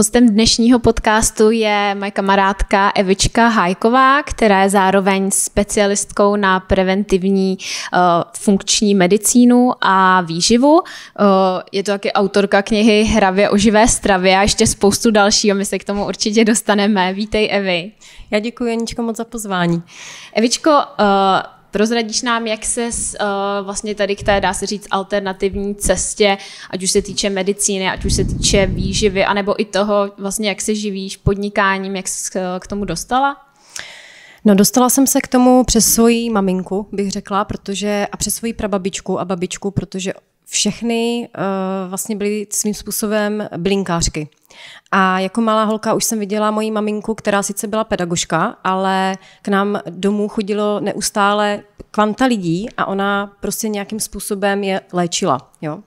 Hostem dnešního podcastu je moje kamarádka Evička Hajková, která je zároveň specialistkou na preventivní uh, funkční medicínu a výživu. Uh, je to taky autorka knihy Hravě o živé stravě a ještě spoustu dalšího. My se k tomu určitě dostaneme. Vítej, Evi. Já děkuji, Janíčko, moc za pozvání. Evičko, uh, Prozradíš nám, jak se uh, vlastně tady k té, dá se říct, alternativní cestě, ať už se týče medicíny, ať už se týče výživy, anebo i toho, vlastně, jak se živíš podnikáním, jak jsi eh, k tomu dostala? No, dostala jsem se k tomu přes svoji maminku, bych řekla, protože a přes svoji prababičku a babičku, protože všechny uh, vlastně byly svým způsobem blinkářky. A jako malá holka už jsem viděla moji maminku, která sice byla pedagoška, ale k nám domů chodilo neustále kvanta lidí a ona prostě nějakým způsobem je léčila. Jo?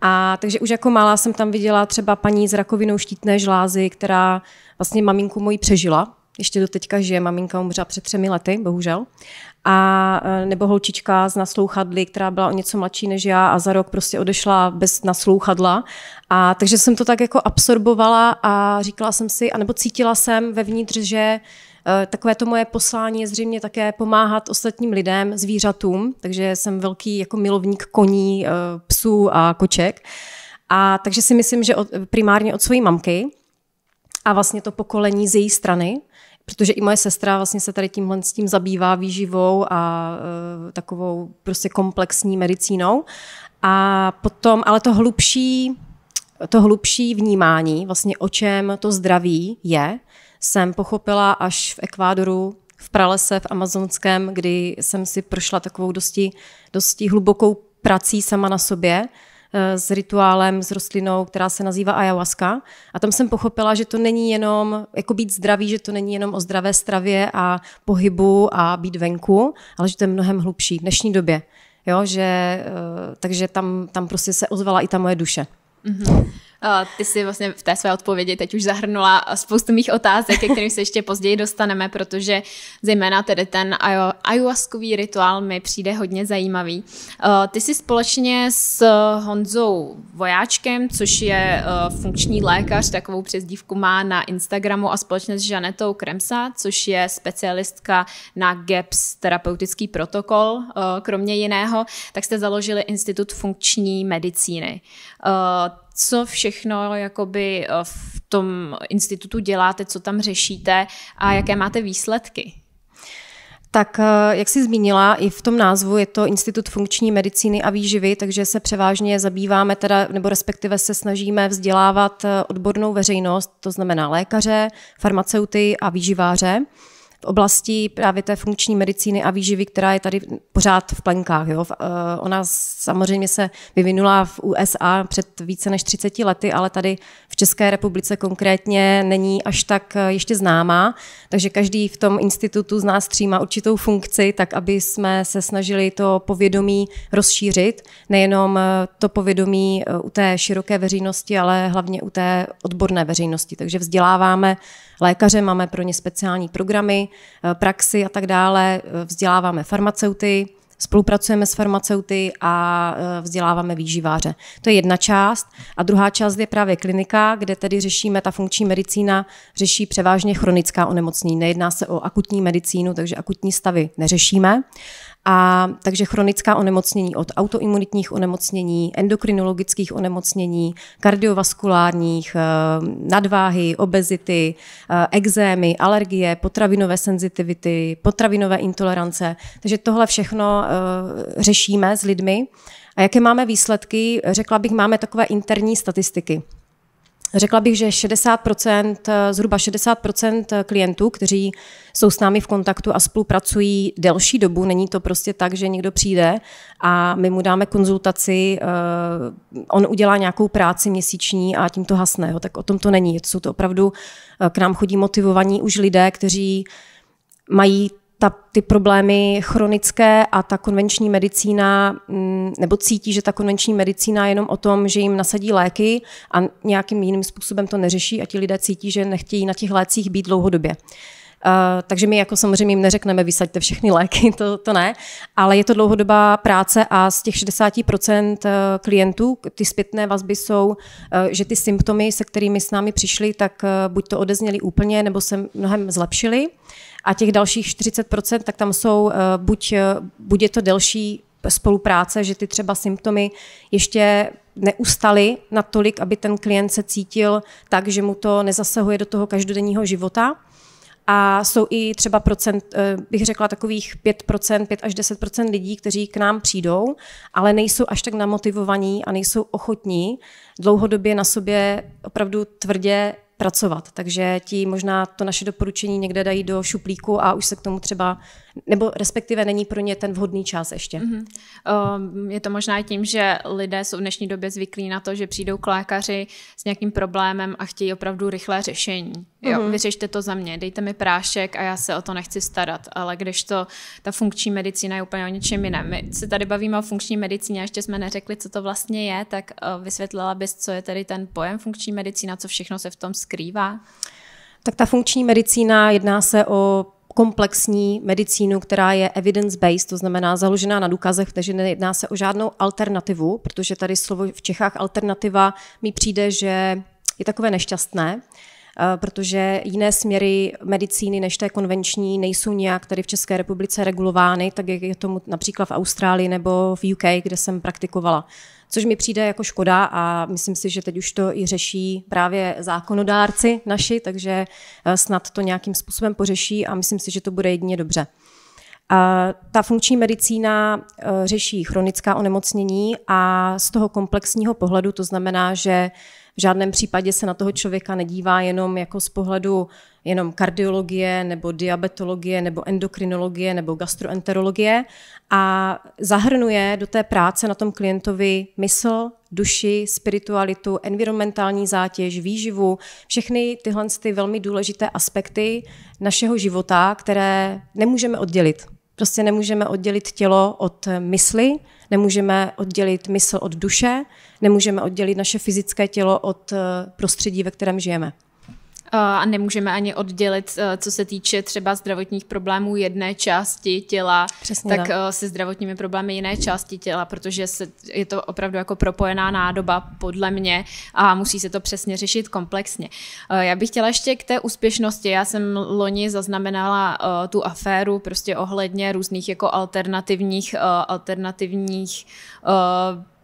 A takže už jako malá jsem tam viděla třeba paní s rakovinou štítné žlázy, která vlastně maminku moji přežila, ještě do teďka žije, maminka umřela před třemi lety, bohužel a e, nebo holčička z naslouchadly, která byla o něco mladší než já a za rok prostě odešla bez naslouchadla. A takže jsem to tak jako absorbovala a říkala jsem si, anebo cítila jsem vevnitř, že e, takové to moje poslání je zřejmě také pomáhat ostatním lidem, zvířatům, takže jsem velký jako milovník koní, e, psů a koček. A takže si myslím, že primárně od své mamky a vlastně to pokolení z její strany, protože i moje sestra vlastně se tady tímhle s tím zabývá výživou a e, takovou prostě komplexní medicínou. A potom, ale to hlubší, to hlubší vnímání, vlastně o čem to zdraví je, jsem pochopila až v Ekvádoru v pralese v amazonském, kdy jsem si prošla takovou dosti, dosti hlubokou prací sama na sobě, Eh, s rituálem, s rostlinou, která se nazývá ayahuasca. A tam jsem pochopila, že to není jenom, jako být zdravý, že to není jenom o zdravé stravě a pohybu a být venku, ale že to je mnohem hlubší v dnešní době. Jo, že, eh, takže tam, tam prostě se ozvala i ta moje duše. Mm-hmm. Ty jsi vlastně v té své odpovědi teď už zahrnula spoustu mých otázek, ke kterým se ještě později dostaneme, protože zejména tedy ten ayahuaskový rituál mi přijde hodně zajímavý. Ty jsi společně s Honzou Vojáčkem, což je funkční lékař, takovou přezdívku má na Instagramu a společně s Žanetou Kremsa, což je specialistka na GEPS, terapeutický protokol, kromě jiného, tak jste založili Institut funkční medicíny co všechno jakoby eh, v tom institutu děláte, co tam řešíte a jaké máte výsledky? Tak eh, jak jsi zmínila, i v tom názvu je to Institut funkční medicíny a výživy, takže se převážně zabýváme, teda, nebo respektive se snažíme vzdělávat eh, odbornou veřejnost, to znamená lékaře, farmaceuty a výživáře v oblasti právě té funkční medicíny a výživy, která je tady pořád v plenkách. Jo. Eh, ona samozřejmě se vyvinula v USA před více než 30 lety, ale tady v České republice konkrétně není až tak eh, ještě známá, takže každý v tom institutu z nás tří má určitou funkci, tak aby jsme se snažili to povědomí rozšířit, nejenom eh, to povědomí u té široké veřejnosti, ale hlavně u té odborné veřejnosti. Takže vzděláváme lékaře, máme pro ně speciální programy, eh, praxi a tak dále, eh, vzděláváme farmaceuty, spolupracujeme s farmaceuty a eh, vzděláváme výživáře. To je jedna část. A druhá část je právě klinika, kde tedy řešíme, ta funkční medicína řeší převážně chronická onemocnění. Nejedná se o akutní medicínu, takže akutní stavy neřešíme. A takže chronická onemocnění od autoimunitních onemocnění, endokrinologických onemocnění, kardiovaskulárních, eh, nadváhy, obezity, eh, exémy, alergie, potravinové senzitivity, potravinové intolerance. Takže tohle všechno eh, řešíme s lidmi. A jaké máme výsledky? Řekla bych, máme takové interní statistiky. Řekla bych, že 60%, zhruba 60% klientů, kteří jsou s námi v kontaktu a spolupracují delší dobu, není to prostě tak, že někdo přijde a my mu dáme konzultaci, eh, on udělá nějakou práci měsíční a tím to hasne. Tak o tom to není. Jsou to opravdu, eh, k nám chodí motivovaní už lidé, kteří mají ta, ty problémy chronické a ta konvenční medicína, mm, nebo cítí, že ta konvenční medicína je jenom o tom, že jim nasadí léky a nějakým jiným způsobem to neřeší a ti lidé cítí, že nechtějí na těch lécích být dlouhodobě. Uh, takže my jako samozřejmě jim neřekneme, vysaďte všechny léky, to, to ne, ale je to dlouhodobá práce a z těch 60% eh, klientů, ty zpětné vazby jsou, uh, že ty symptomy, se kterými s námi přišli, tak uh, buď to odezněly úplně, nebo se mnohem zlepšily. Uh, a těch dalších 40%, tak tam jsou eh, buď, eh, buď je to delší spolupráce, že ty třeba symptomy ještě neustaly natolik, aby ten klient se cítil tak, že mu to nezasahuje do toho každodenního života. A jsou i třeba procent, eh, bych řekla takových 5%, 5 až 10% lidí, kteří k nám přijdou, ale nejsou až tak namotivovaní a nejsou ochotní dlouhodobě na sobě opravdu tvrdě pracovat. Takže ti možná to naše doporučení někde dají do šuplíku a už se k tomu třeba nebo respektive není pro ně ten vhodný čas ještě. Mm-hmm. Um, je to možná i tím, že lidé jsou v dnešní době zvyklí na to, že přijdou k lékaři s nějakým problémem a chtějí opravdu rychlé řešení. Jo, mm-hmm. Vyřešte to za mě, dejte mi prášek a já se o to nechci starat. Ale když to ta funkční medicína je úplně o něčem jiném. My se tady bavíme o funkční medicíně, ještě jsme neřekli, co to vlastně je, tak eh, vysvětlila bys, co je tedy ten pojem funkční medicína, co všechno se v tom skrývá? Tak ta funkční medicína jedná se o komplexní medicínu, která je evidence-based, to znamená založená na důkazech, takže nejedná se o žádnou alternativu, protože tady slovo v Čechách alternativa mi přijde, že je takové nešťastné, eh, protože jiné směry medicíny než té konvenční nejsou nějak tady v České republice regulovány, tak jak je tomu například v Austrálii nebo v UK, kde jsem praktikovala což mi přijde jako škoda a myslím si, že teď už to i řeší právě zákonodárci naši, takže eh, snad to nějakým způsobem pořeší a myslím si, že to bude jedině dobře. A eh, ta funkční medicína eh, řeší chronická onemocnění a z toho komplexního pohledu to znamená, že v žádném případě se na toho člověka nedívá jenom jako z pohledu jenom kardiologie nebo diabetologie nebo endokrinologie nebo gastroenterologie a zahrnuje do té práce na tom klientovi mysl, duši, spiritualitu, environmentální zátěž, výživu, všechny tyhle ty velmi důležité aspekty našeho života, které nemůžeme oddělit. Prostě nemůžeme oddělit tělo od mysli, nemůžeme oddělit mysl od duše, nemůžeme oddělit naše fyzické tělo od prostředí, ve kterém žijeme a nemůžeme ani oddělit, eh, co se týče třeba zdravotních problémů jedné části těla, Přesně tak, tak eh, se zdravotními problémy jiné části těla, protože se, je to opravdu jako propojená nádoba podle mě a musí se to přesně řešit komplexně. Eh, já bych chtěla ještě k té úspěšnosti. Já jsem loni zaznamenala tu aféru prostě ohledně různých jako alternativních alternativních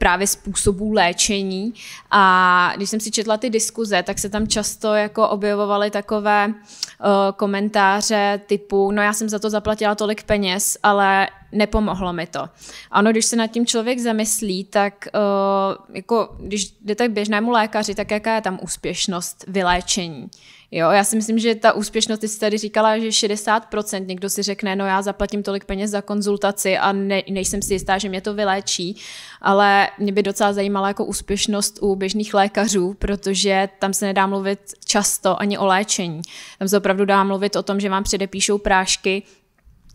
právě způsobů léčení. A když jsem si četla ty diskuze, tak se tam často jako objevovaly takové uh, komentáře typu, no já jsem za to zaplatila tolik peněz, ale nepomohlo mi to. Ano, když se nad tím člověk zamyslí, tak uh, jako, když jdete k běžnému lékaři, tak jaká je tam úspěšnost vyléčení? Jo, já si myslím, že ta úspěšnost, ty jsi tady říkala, že 60%, někdo si řekne, no já zaplatím tolik peněz za konzultaci a ne, nejsem si jistá, že mě to vyléčí, ale mě by docela zajímala jako úspěšnost u běžných lékařů, protože tam se nedá mluvit často ani o léčení. Tam se opravdu dá mluvit o tom, že vám předepíšou prášky,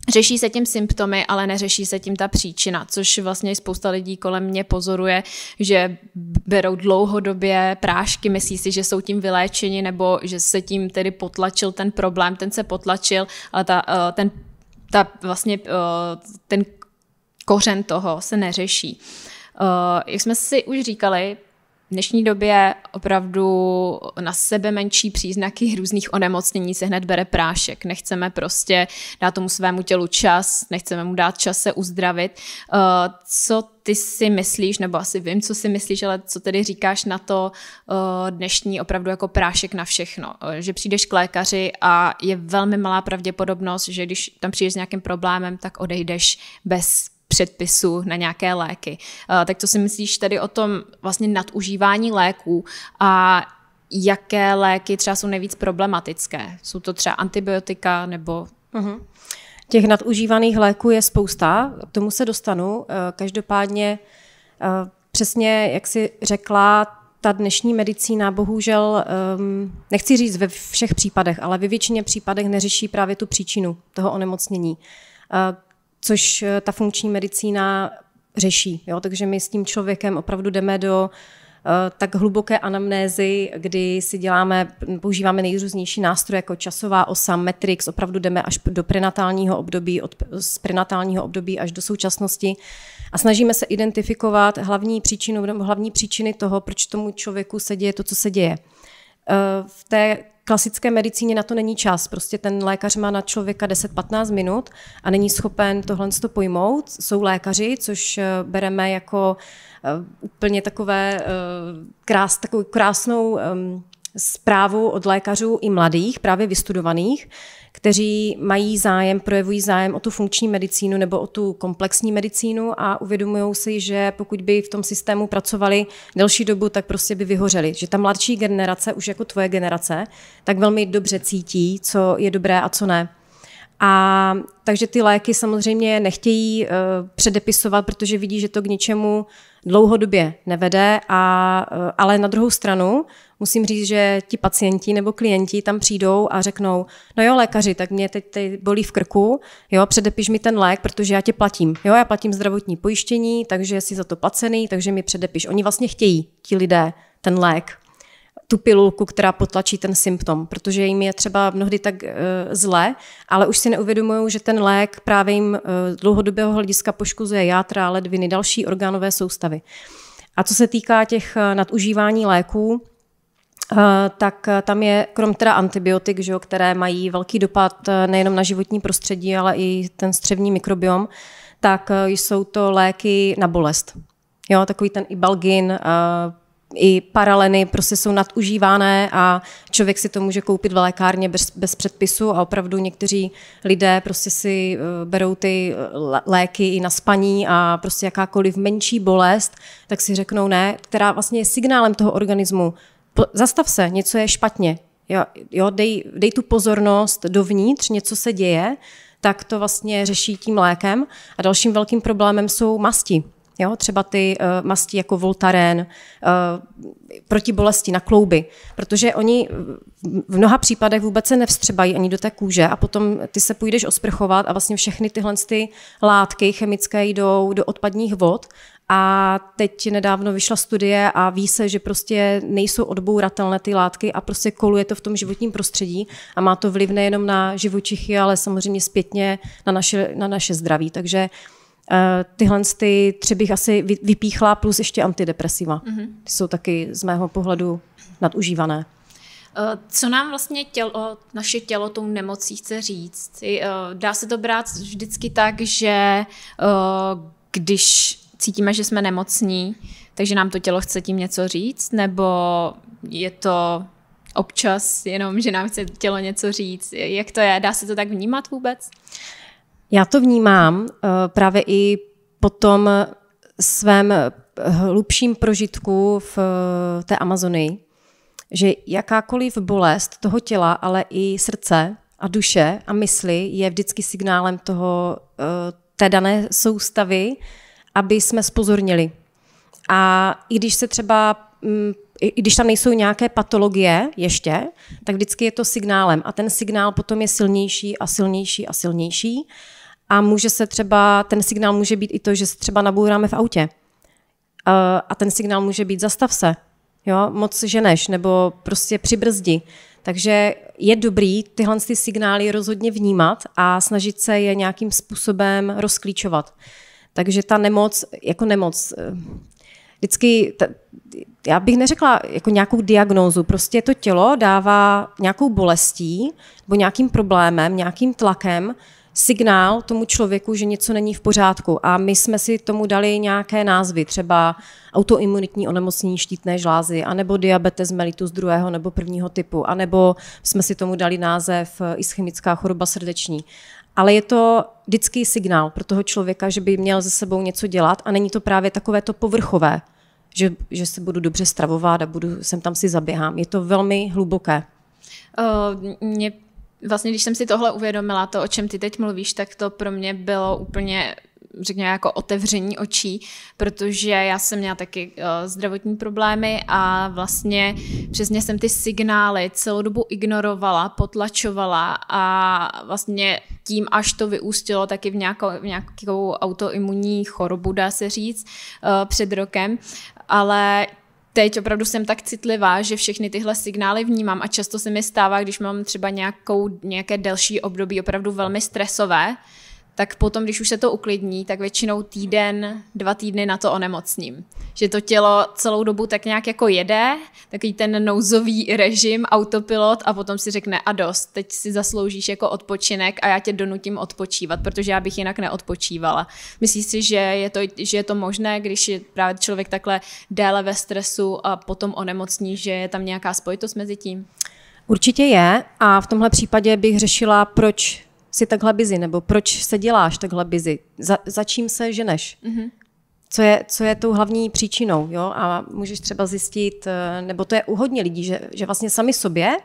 Řeší se tím symptomy, ale neřeší se tím ta příčina, což vlastně spousta lidí kolem mě pozoruje, že berou dlouhodobě prášky, myslí si, že jsou tím vyléčeni nebo že se tím tedy potlačil ten problém, ten se potlačil, ale ta, eh, ten, ta vlastně, eh, ten kořen toho se neřeší. Eh, jak jsme si už říkali, v dnešní době opravdu na sebe menší příznaky různých onemocnění se hned bere prášek. Nechceme prostě dát tomu svému tělu čas, nechceme mu dát čas se uzdravit. Eh, co ty si myslíš, nebo asi vím, co si myslíš, ale co tedy říkáš na to eh, dnešní opravdu jako prášek na všechno? Eh, že přijdeš k lékaři a je velmi malá pravděpodobnost, že když tam přijdeš s nějakým problémem, tak odejdeš bez předpisu na nějaké léky. Eh, tak co si myslíš tedy o tom vlastně nadužívání léků a jaké léky třeba jsou nejvíc problematické? Jsou to třeba antibiotika nebo... Uh-huh. Těch nadužívaných léků je spousta, k tomu se dostanu. Eh, každopádně eh, přesně, jak jsi řekla, ta dnešní medicína bohužel, ehm, nechci říct ve všech případech, ale ve většině případech neřeší právě tu příčinu toho onemocnění což eh, ta funkční medicína řeší. Jo? Takže my s tím člověkem opravdu jdeme do eh, tak hluboké anamnézy, kdy si děláme, používáme nejrůznější nástroje jako časová osa, metrix, opravdu jdeme až do prenatálního období, od, z prenatálního období až do současnosti a snažíme se identifikovat hlavní příčinu, hlavní příčiny toho, proč tomu člověku se děje to, co se děje. Eh, v té klasické medicíně na to není čas. Prostě ten lékař má na člověka 10-15 minut a není schopen tohle to pojmout. Jsou lékaři, což eh, bereme jako eh, úplně takové krás, takovou krásnou ehm, zprávu od lékařů i mladých, právě vystudovaných, kteří mají zájem, projevují zájem o tu funkční medicínu nebo o tu komplexní medicínu a uvědomují si, že pokud by v tom systému pracovali delší dobu, tak prostě by vyhořeli. Že ta mladší generace, už jako tvoje generace, tak velmi dobře cítí, co je dobré a co ne. A takže ty léky samozřejmě nechtějí uh, předepisovat, protože vidí, že to k ničemu dlouhodobě nevede. A, uh, ale na druhou stranu musím říct, že ti pacienti nebo klienti tam přijdou a řeknou, no jo, lékaři, tak mě teď, teď bolí v krku, jo, předepiš mi ten lék, protože já tě platím. Jo, já platím zdravotní pojištění, takže jsi za to placený, takže mi předepiš. Oni vlastně chtějí, ti lidé, ten lék tu pilulku, která potlačí ten symptom, protože jim je třeba mnohdy tak e, zlé, ale už si neuvědomují, že ten lék právě jim e, dlouhodobého hlediska poškozuje játra, ledviny, další orgánové soustavy. A co se týká těch eh, nadužívání léků, tak tam je krom teda antibiotik, že jo, které mají velký dopad nejenom na životní prostředí, ale i ten střevní mikrobiom, tak jsou to léky na bolest. Jo, takový ten ibalgin, i paraleny prostě jsou nadužívané a člověk si to může koupit v lékárně bez, bez předpisu a opravdu někteří lidé prostě si eh, berou ty eh, léky i na spaní a prostě jakákoliv menší bolest, tak si řeknou ne, která vlastně je signálem toho organismu. Zastav se, něco je špatně. Jo, jo dej, dej tu pozornost dovnitř, něco se děje, tak to vlastně řeší tím lékem. A dalším velkým problémem jsou masti Jo? Třeba ty uh, masti jako Voltaren, uh, eh, proti bolesti na klouby, protože oni eh, v mnoha případech vůbec se nevstřebají ani do té kůže a potom ty se půjdeš osprchovat a vlastně všechny tyhle ty látky chemické jdou do odpadních vod a teď nedávno vyšla studie a ví se, že prostě nejsou odbouratelné ty látky a prostě koluje to v tom životním prostředí a má to vliv nejenom na živočichy, ale samozřejmě zpětně na naše, na naše zdraví. Takže uh, Eh, tyhle ty tři bych asi vypíchla, plus ještě antidepresiva. Mm-hmm. Ty jsou taky z mého pohledu nadužívané. Eh, co nám vlastně tělo, naše tělo tou nemocí chce říct? Eh, dá se to brát vždycky tak, že když cítíme, že jsme nemocní, takže nám to tělo chce tím něco říct, nebo je to občas jenom, že nám chce tělo něco říct. Jak to je? Dá se to tak vnímat vůbec? Já to vnímám eh, právě i po tom svém hlubším prožitku v eh, té Amazonii, že jakákoliv bolest toho těla, ale i srdce a duše a mysli je vždycky signálem toho, eh, té dané soustavy, aby jsme spozornili. A i když se třeba, mm, i když tam nejsou nějaké patologie ještě, tak vždycky je to signálem. A ten signál potom je silnější a silnější a silnější a může se třeba, ten signál může být i to, že se třeba nabouráme v autě. Eh, a ten signál může být zastav se, jo, moc ženeš, nebo prostě přibrzdi. Takže je dobrý tyhle ty signály rozhodně vnímat a snažit se je nějakým způsobem rozklíčovat. Takže ta nemoc, jako nemoc, eh, vždycky, ta, já bych neřekla jako nějakou diagnózu, prostě to tělo dává nějakou bolestí nebo nějakým problémem, nějakým tlakem signál tomu člověku, že něco není v pořádku. A my jsme si tomu dali nějaké názvy, třeba autoimunitní onemocnění štítné žlázy, anebo diabetes mellitus druhého nebo prvního typu, anebo jsme si tomu dali název ischemická choroba srdeční. Ale je to vždycky signál pro toho člověka, že by měl ze sebou něco dělat a není to právě takové to povrchové, že, že se budu dobře stravovat a budu, sem tam si zaběhám. Je to velmi hluboké. Uh, mě vlastně, když jsem si tohle uvědomila, to, o čem ty teď mluvíš, tak to pro mě bylo úplně řekněme, jako otevření očí, protože já jsem měla taky uh, zdravotní problémy a vlastně přesně jsem ty signály celou dobu ignorovala, potlačovala a vlastně tím, až to vyústilo taky v nějakou, v nějakou autoimunní chorobu, dá se říct, uh, před rokem, ale teď opravdu jsem tak citlivá, že všechny tyhle signály vnímám a často se mi stává, když mám třeba nějakou, nějaké delší období opravdu velmi stresové, tak potom, když už se to uklidní, tak většinou týden, dva týdny na to onemocním. Že to tělo celou dobu tak nějak jako jede, takový ten nouzový režim, autopilot a potom si řekne a dost, teď si zasloužíš jako odpočinek a já tě donutím odpočívat, protože já bych jinak neodpočívala. Myslíš si, že je to, že je to možné, když je právě člověk takhle déle ve stresu a potom onemocní, že je tam nějaká spojitost mezi tím? Určitě je a v tomhle případě bych řešila, proč si takhle busy, nebo proč se děláš takhle busy, za, za čím se ženeš. Mm-hmm. Co je, co je tou hlavní příčinou, jo? A můžeš třeba zjistit, eh, nebo to je u hodně lidí, že, že vlastně sami sobě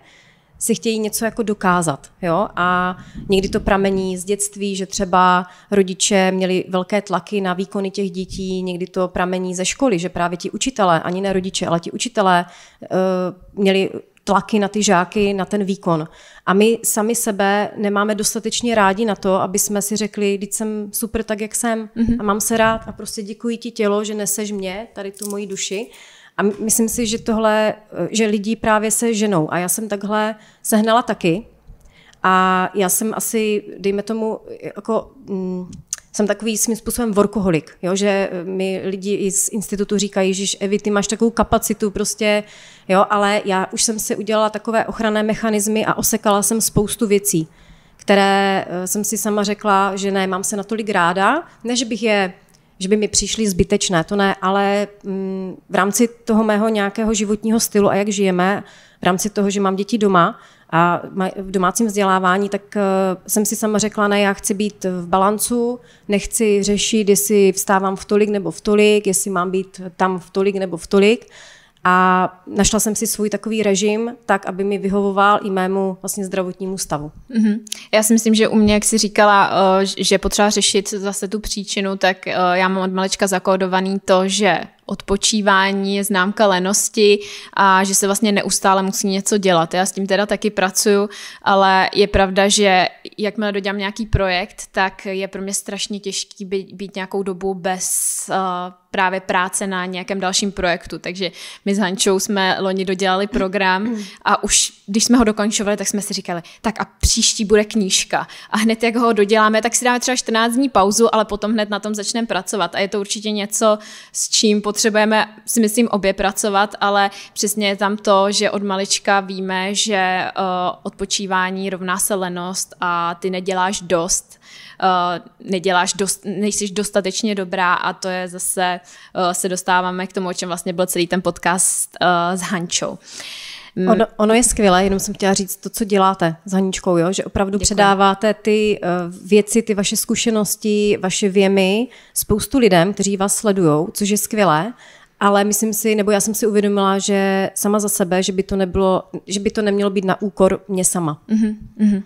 si chtějí něco jako dokázat, jo? A někdy to pramení z dětství, že třeba rodiče měli velké tlaky na výkony těch dětí, někdy to pramení ze školy, že právě ti učitelé, ani ne rodiče, ale ti učitelé eh, měli tlaky na ty žáky, na ten výkon. A my sami sebe nemáme dostatečně rádi na to, aby jsme si řekli, když jsem super tak, jak jsem mm-hmm. a mám se rád a prostě děkuji ti tělo, že neseš mě, tady tu moji duši. A myslím si, že tohle, že lidi právě se ženou. A já jsem takhle sehnala taky. A já jsem asi, dejme tomu, jako... Mm, jsem takový svým způsobem workoholik, jo? že eh, mi lidi i z institutu říkají, že Evi, ty máš takovou kapacitu prostě, jo? ale já už jsem si udělala takové ochranné mechanismy a osekala jsem spoustu věcí, které eh, jsem si sama řekla, že ne, mám se natolik ráda, než bych je že by mi přišly zbytečné, to ne, ale mm, v rámci toho mého nějakého životního stylu a jak žijeme, v rámci toho, že mám děti doma, a v domácím vzdělávání, tak eh, jsem si sama řekla, ne, já chci být v balancu, nechci řešit, jestli vstávám v tolik nebo v tolik, jestli mám být tam v tolik nebo v tolik. A našla jsem si svůj takový režim, tak aby mi vyhovoval i mému vlastně zdravotnímu stavu. Mm-hmm. Já si myslím, že u mě, jak jsi říkala, eh, že potřeba řešit zase tu příčinu, tak eh, já mám od malečka zakódovaný to, že odpočívání je známka lenosti a že se vlastně neustále musí něco dělat. Já s tím teda taky pracuju, ale je pravda, že jakmile dodělám nějaký projekt, tak je pro mě strašně těžký být, být nějakou dobu bez uh, právě práce na nějakém dalším projektu. Takže my s Hančou jsme loni dodělali program a už když jsme ho dokončovali, tak jsme si říkali, tak a příští bude knížka. A hned jak ho doděláme, tak si dáme třeba 14 dní pauzu, ale potom hned na tom začneme pracovat. A je to určitě něco, s čím potřebujeme, si myslím, obě pracovat, ale přesně je tam to, že od malička víme, že eh, odpočívání rovná se lenost a ty neděláš dost, eh, neděláš dost, nejsi dostatečně dobrá a to je zase, eh, se dostáváme k tomu, o čem vlastně byl celý ten podcast s Hančou. Mm. Ono, ono je skvělé, jenom jsem chtěla říct to, co děláte s Haničkou, jo? že opravdu Děkuji. předáváte ty eh, věci, ty vaše zkušenosti, vaše věmy spoustu lidem, kteří vás sledují, což je skvělé, ale myslím si, nebo já jsem si uvědomila, že sama za sebe, že by to, nebylo, že by to nemělo být na úkor mě sama. Mm-hmm.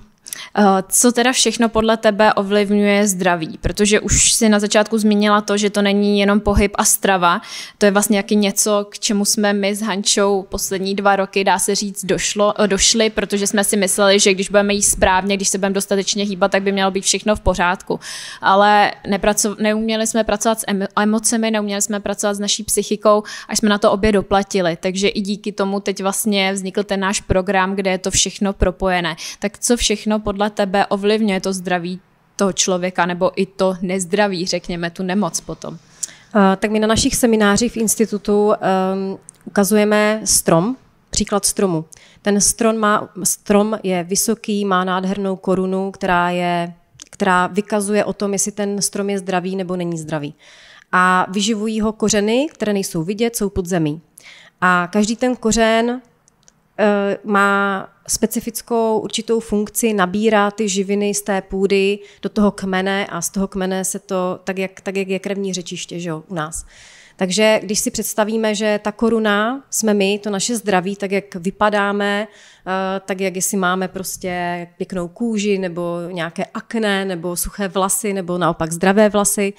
Eh, co teda všechno podle tebe ovlivňuje zdraví? Protože už si na začátku zmínila to, že to není jenom pohyb a strava, to je vlastně nějaký něco, k čemu jsme my s Hančou poslední dva roky, dá se říct, došlo, eh, došli, protože jsme si mysleli, že když budeme jít správně, když se budeme dostatečně hýbat, tak by mělo být všechno v pořádku. Ale nepraco- neuměli jsme pracovat s emocemi, neuměli jsme pracovat s naší psychikou, až jsme na to obě doplatili. Takže i díky tomu teď vlastně vznikl ten náš program, kde je to všechno propojené. Tak co všechno podle tebe ovlivňuje to zdraví toho člověka nebo i to nezdraví, řekněme, tu nemoc potom? Eh, tak my na našich seminářích v institutu um, ukazujeme strom, příklad stromu. Ten strom, má, strom je vysoký, má nádhernou korunu, která, je, která vykazuje o tom, jestli ten strom je zdravý nebo není zdravý. A vyživují ho kořeny, které nejsou vidět, jsou pod zemí. A každý ten kořen uh, má specifickou určitou funkci, nabírá ty živiny z té půdy do toho kmene a z toho kmene se to, tak jak, tak jak je krevní řečiště že jo, u nás. Takže když si představíme, že ta koruna jsme my, to naše zdraví, tak jak vypadáme, eh, tak jak jestli máme prostě pěknou kůži nebo nějaké akné nebo suché vlasy nebo naopak zdravé vlasy,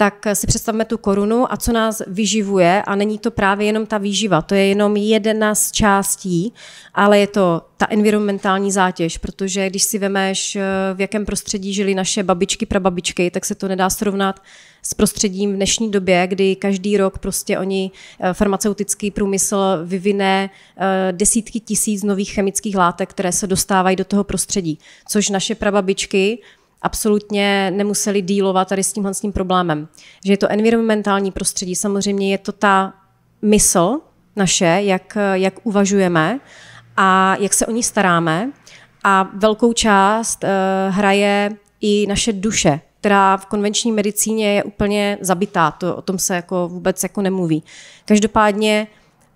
tak si představme tu korunu a co nás vyživuje a není to právě jenom ta výživa, to je jenom jedna z částí, ale je to ta environmentální zátěž, protože když si vemeš, eh, v jakém prostředí žili naše babičky, prababičky, tak se to nedá srovnat s prostředím v dnešní době, kdy každý rok prostě oni, eh, farmaceutický průmysl vyvine eh, desítky tisíc nových chemických látek, které se dostávají do toho prostředí, což naše prababičky absolutně nemuseli dílovat tady s tímhle s tím problémem. Že je to environmentální prostředí, samozřejmě je to ta mysl naše, jak, jak uvažujeme a jak se o ní staráme. A velkou část uh, hraje i naše duše, která v konvenční medicíně je úplně zabitá, to o tom se jako vůbec jako nemluví. Každopádně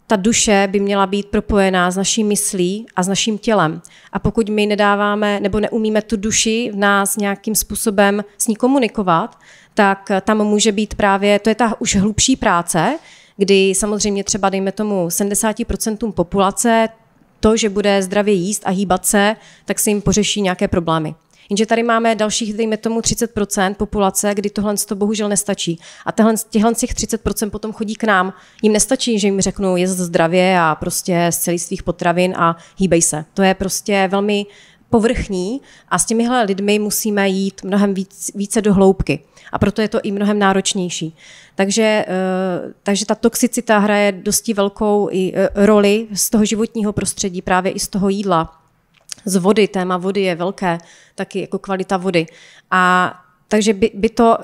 ta duše by měla být propojená s naší myslí a s naším tělem. A pokud my nedáváme nebo neumíme tu duši v nás nějakým způsobem s ní komunikovat, tak tam může být právě, to je ta už hlubší práce, kdy samozřejmě třeba dejme tomu 70% populace to, že bude zdravě jíst a hýbat se, tak se jim pořeší nějaké problémy. Jenže tady máme dalších, dejme tomu, 30% populace, kdy tohle to bohužel nestačí. A tehle, těhle těch 30% potom chodí k nám. Jim nestačí, že jim řeknu je zdravě a prostě z celých svých potravin a hýbej se. To je prostě velmi povrchní a s těmihle lidmi musíme jít mnohem víc, více do hloubky. A proto je to i mnohem náročnější. Takže, eh, takže ta toxicita hraje dosti velkou i eh, roli z toho životního prostředí, právě i z toho jídla z vody, téma vody je velké, taky jako kvalita vody. A takže by, by to,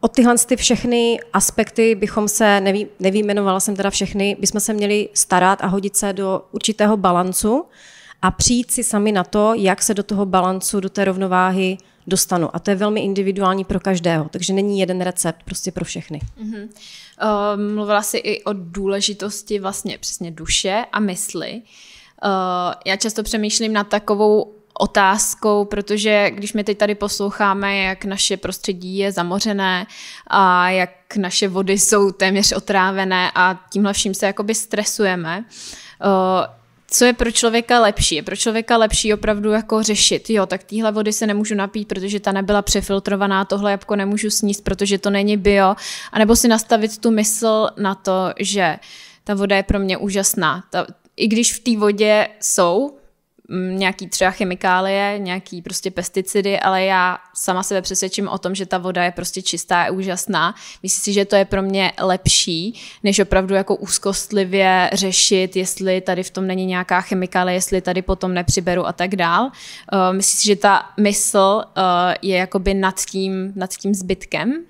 o tyhle ty všechny aspekty bychom se, neví, nevýjmenovala jsem teda všechny, bychom se měli starat a hodit se do určitého balancu a přijít si sami na to, jak se do toho balancu, do té rovnováhy dostanu. A to je velmi individuální pro každého, takže není jeden recept prostě pro všechny. Mm-hmm. Uh, mluvila jsi i o důležitosti vlastně přesně duše a mysli. Uh, Eh, já často přemýšlím nad takovou otázkou, protože když my teď tady posloucháme, jak naše prostředí je zamořené a jak naše vody jsou téměř otrávené a tímhle vším se jakoby stresujeme, eh, co je pro člověka lepší? Je pro člověka lepší opravdu jako řešit, jo, tak téhle vody se nemůžu napít, protože ta nebyla přefiltrovaná, tohle jabko nemůžu sníst, protože to není bio, anebo si nastavit tu mysl na to, že ta voda je pro mě úžasná. Ta, i když v té vodě jsou mm, nějaký třeba chemikálie, nějaký prostě pesticidy, ale já sama sebe přesvědčím o tom, že ta voda je prostě čistá, je úžasná. Myslím si, že to je pro mě lepší, než opravdu jako úzkostlivě řešit, jestli tady v tom není nějaká chemikálie, jestli tady potom nepřiberu a tak dál. Uh, myslím si, že ta mysl uh, je jakoby nad tím, nad tím zbytkem.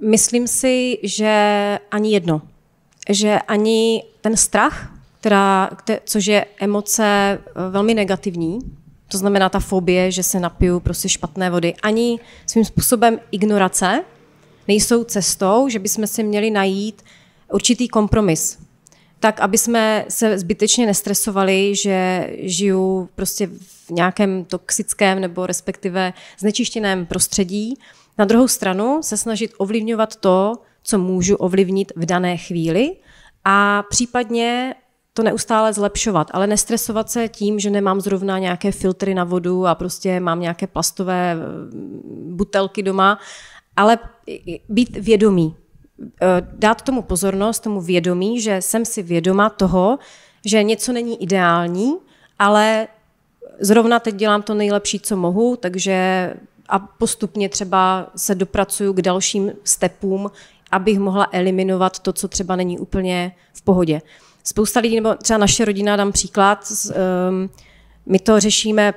Myslím si, že ani jedno. Že ani ten strach která, kte, což je emoce eh, velmi negativní, to znamená ta fobie, že se napiju prostě špatné vody, ani svým způsobem ignorace nejsou cestou, že bychom si měli najít určitý kompromis. Tak, aby jsme se zbytečně nestresovali, že žiju prostě v nějakém toxickém nebo respektive znečištěném prostředí. Na druhou stranu se snažit ovlivňovat to, co můžu ovlivnit v dané chvíli a případně to neustále zlepšovat, ale nestresovat se tím, že nemám zrovna nějaké filtry na vodu a prostě mám nějaké plastové eh, butelky doma, ale být vědomý. Eh, dát tomu pozornost, tomu vědomí, že jsem si vědoma toho, že něco není ideální, ale zrovna teď dělám to nejlepší, co mohu, takže a postupně třeba se dopracuju k dalším stepům, abych mohla eliminovat to, co třeba není úplně v pohodě spousta lidí, nebo třeba naše rodina, dám příklad, ehm, my to řešíme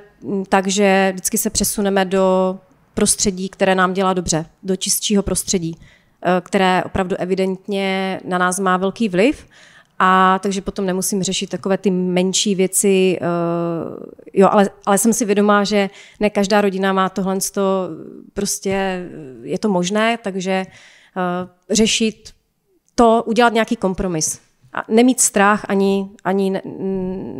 tak, že vždycky se přesuneme do prostředí, které nám dělá dobře, do čistšího prostředí, eh, které opravdu evidentně na nás má velký vliv. A takže potom nemusím řešit takové ty menší věci. Eh, jo, ale, ale jsem si vědomá, že ne každá rodina má tohle, to, prostě je to možné, takže eh, řešit to, udělat nějaký kompromis a nemít strach ani, ani ne,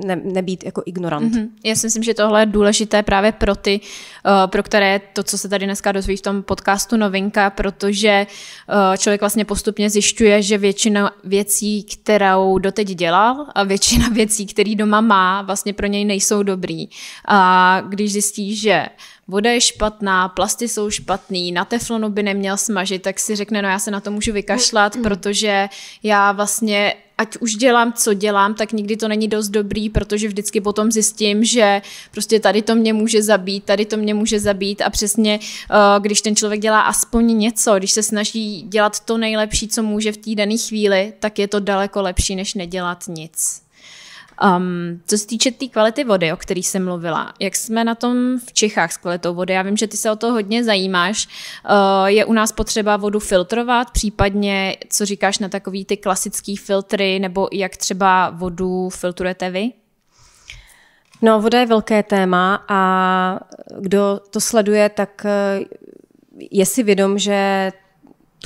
ne, nebýt jako ignorant. Mm-hmm. Já si myslím, že tohle je důležité právě pro ty, uh, pro které to, co se tady dneska dozví v tom podcastu novinka, protože uh, člověk vlastně postupně zjišťuje, že většina věcí, kterou doteď dělal a většina věcí, které doma má, vlastně pro něj nejsou dobrý. A když zjistí, že voda je špatná, plasty jsou špatný, na teflonu by neměl smažit, tak si řekne, no já se na to můžu vykašlat, mm-hmm. protože já vlastně ať už dělám, co dělám, tak nikdy to není dost dobrý, protože vždycky potom zjistím, že prostě tady to mě může zabít, tady to mě může zabít a přesně, eh, když ten člověk dělá aspoň něco, když se snaží dělat to nejlepší, co může v té dané chvíli, tak je to daleko lepší, než nedělat nic. Um, co se týče té tý kvality vody, o které jsem mluvila, jak jsme na tom v Čechách s kvalitou vody? Já vím, že ty se o to hodně zajímáš. Uh, je u nás potřeba vodu filtrovat, případně co říkáš na takový ty klasické filtry, nebo jak třeba vodu filtrujete vy? No, voda je velké téma a kdo to sleduje, tak eh, je si vědom, že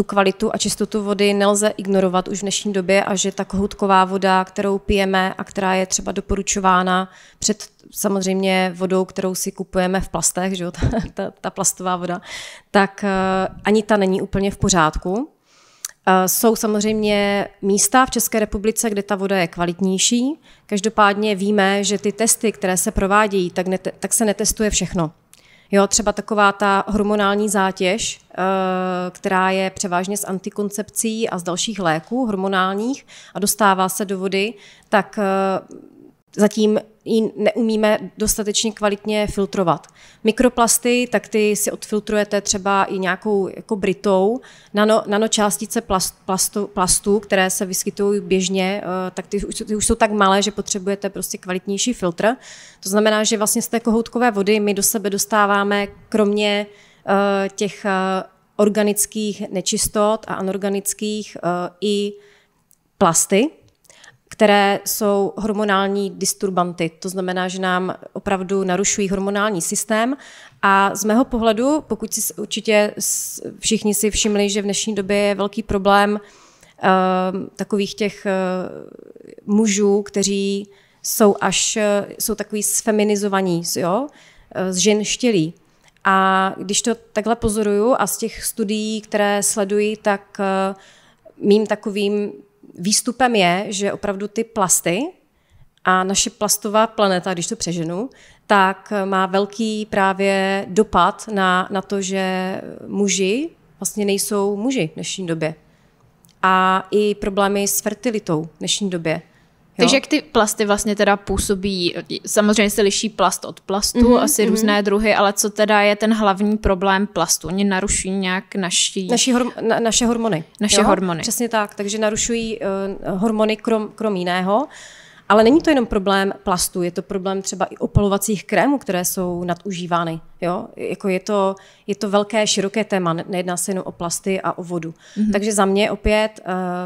tu kvalitu a čistotu vody nelze ignorovat už v dnešní době a že ta kohoutková voda, kterou pijeme a která je třeba doporučována před samozřejmě vodou, kterou si kupujeme v plastech, že jo, ta, ta, ta plastová voda, tak eh, ani ta není úplně v pořádku. Eh, jsou samozřejmě místa v České republice, kde ta voda je kvalitnější. Každopádně víme, že ty testy, které se provádějí, tak, ne, tak se netestuje všechno. Jo, třeba taková ta hormonální zátěž, eh, která je převážně z antikoncepcí a z dalších léků hormonálních a dostává se do vody, tak eh, zatím ji neumíme dostatečně kvalitně filtrovat. Mikroplasty, tak ty si odfiltrujete třeba i nějakou jako britou. Nano, nanočástice plast, plastu, plastu, které se vyskytují běžně, eh, tak ty, ty už jsou tak malé, že potřebujete prostě kvalitnější filtr. To znamená, že vlastně z té kohoutkové vody my do sebe dostáváme kromě eh, těch eh, organických nečistot a anorganických i plasty, které jsou hormonální disturbanty. To znamená, že nám opravdu narušují hormonální systém a z mého pohledu, pokud si určitě všichni si všimli, že v dnešní době je velký problém uh, takových těch uh, mužů, kteří jsou až, uh, jsou takový sfeminizovaní, jo, eh, z žen štělí. A když to takhle pozoruju a z těch studií, které sleduji, tak mým takovým výstupem je, že opravdu ty plasty a naše plastová planeta, když to přeženu, tak eh, má velký právě dopad na, na to, že muži vlastně nejsou muži v dnešní době. A i problémy s fertilitou v dnešní době. Takže jak ty plasty vlastně teda působí, samozřejmě se liší plast od plastu, mm-hmm, asi mm-hmm. různé druhy, ale co teda je ten hlavní problém plastu? Oni narušují nějak naší... Naši horm- na, naše hormony. Naše jo? hormony. Přesně tak, takže narušují uh, hormony krom, krom jiného. Ale není to jenom problém plastu, je to problém třeba i opalovacích krémů, které jsou nadužívány. Jo? Jako je, to, je to velké, široké téma, nejedná se jenom o plasty a o vodu. Mm-hmm. Takže za mě opět, eh,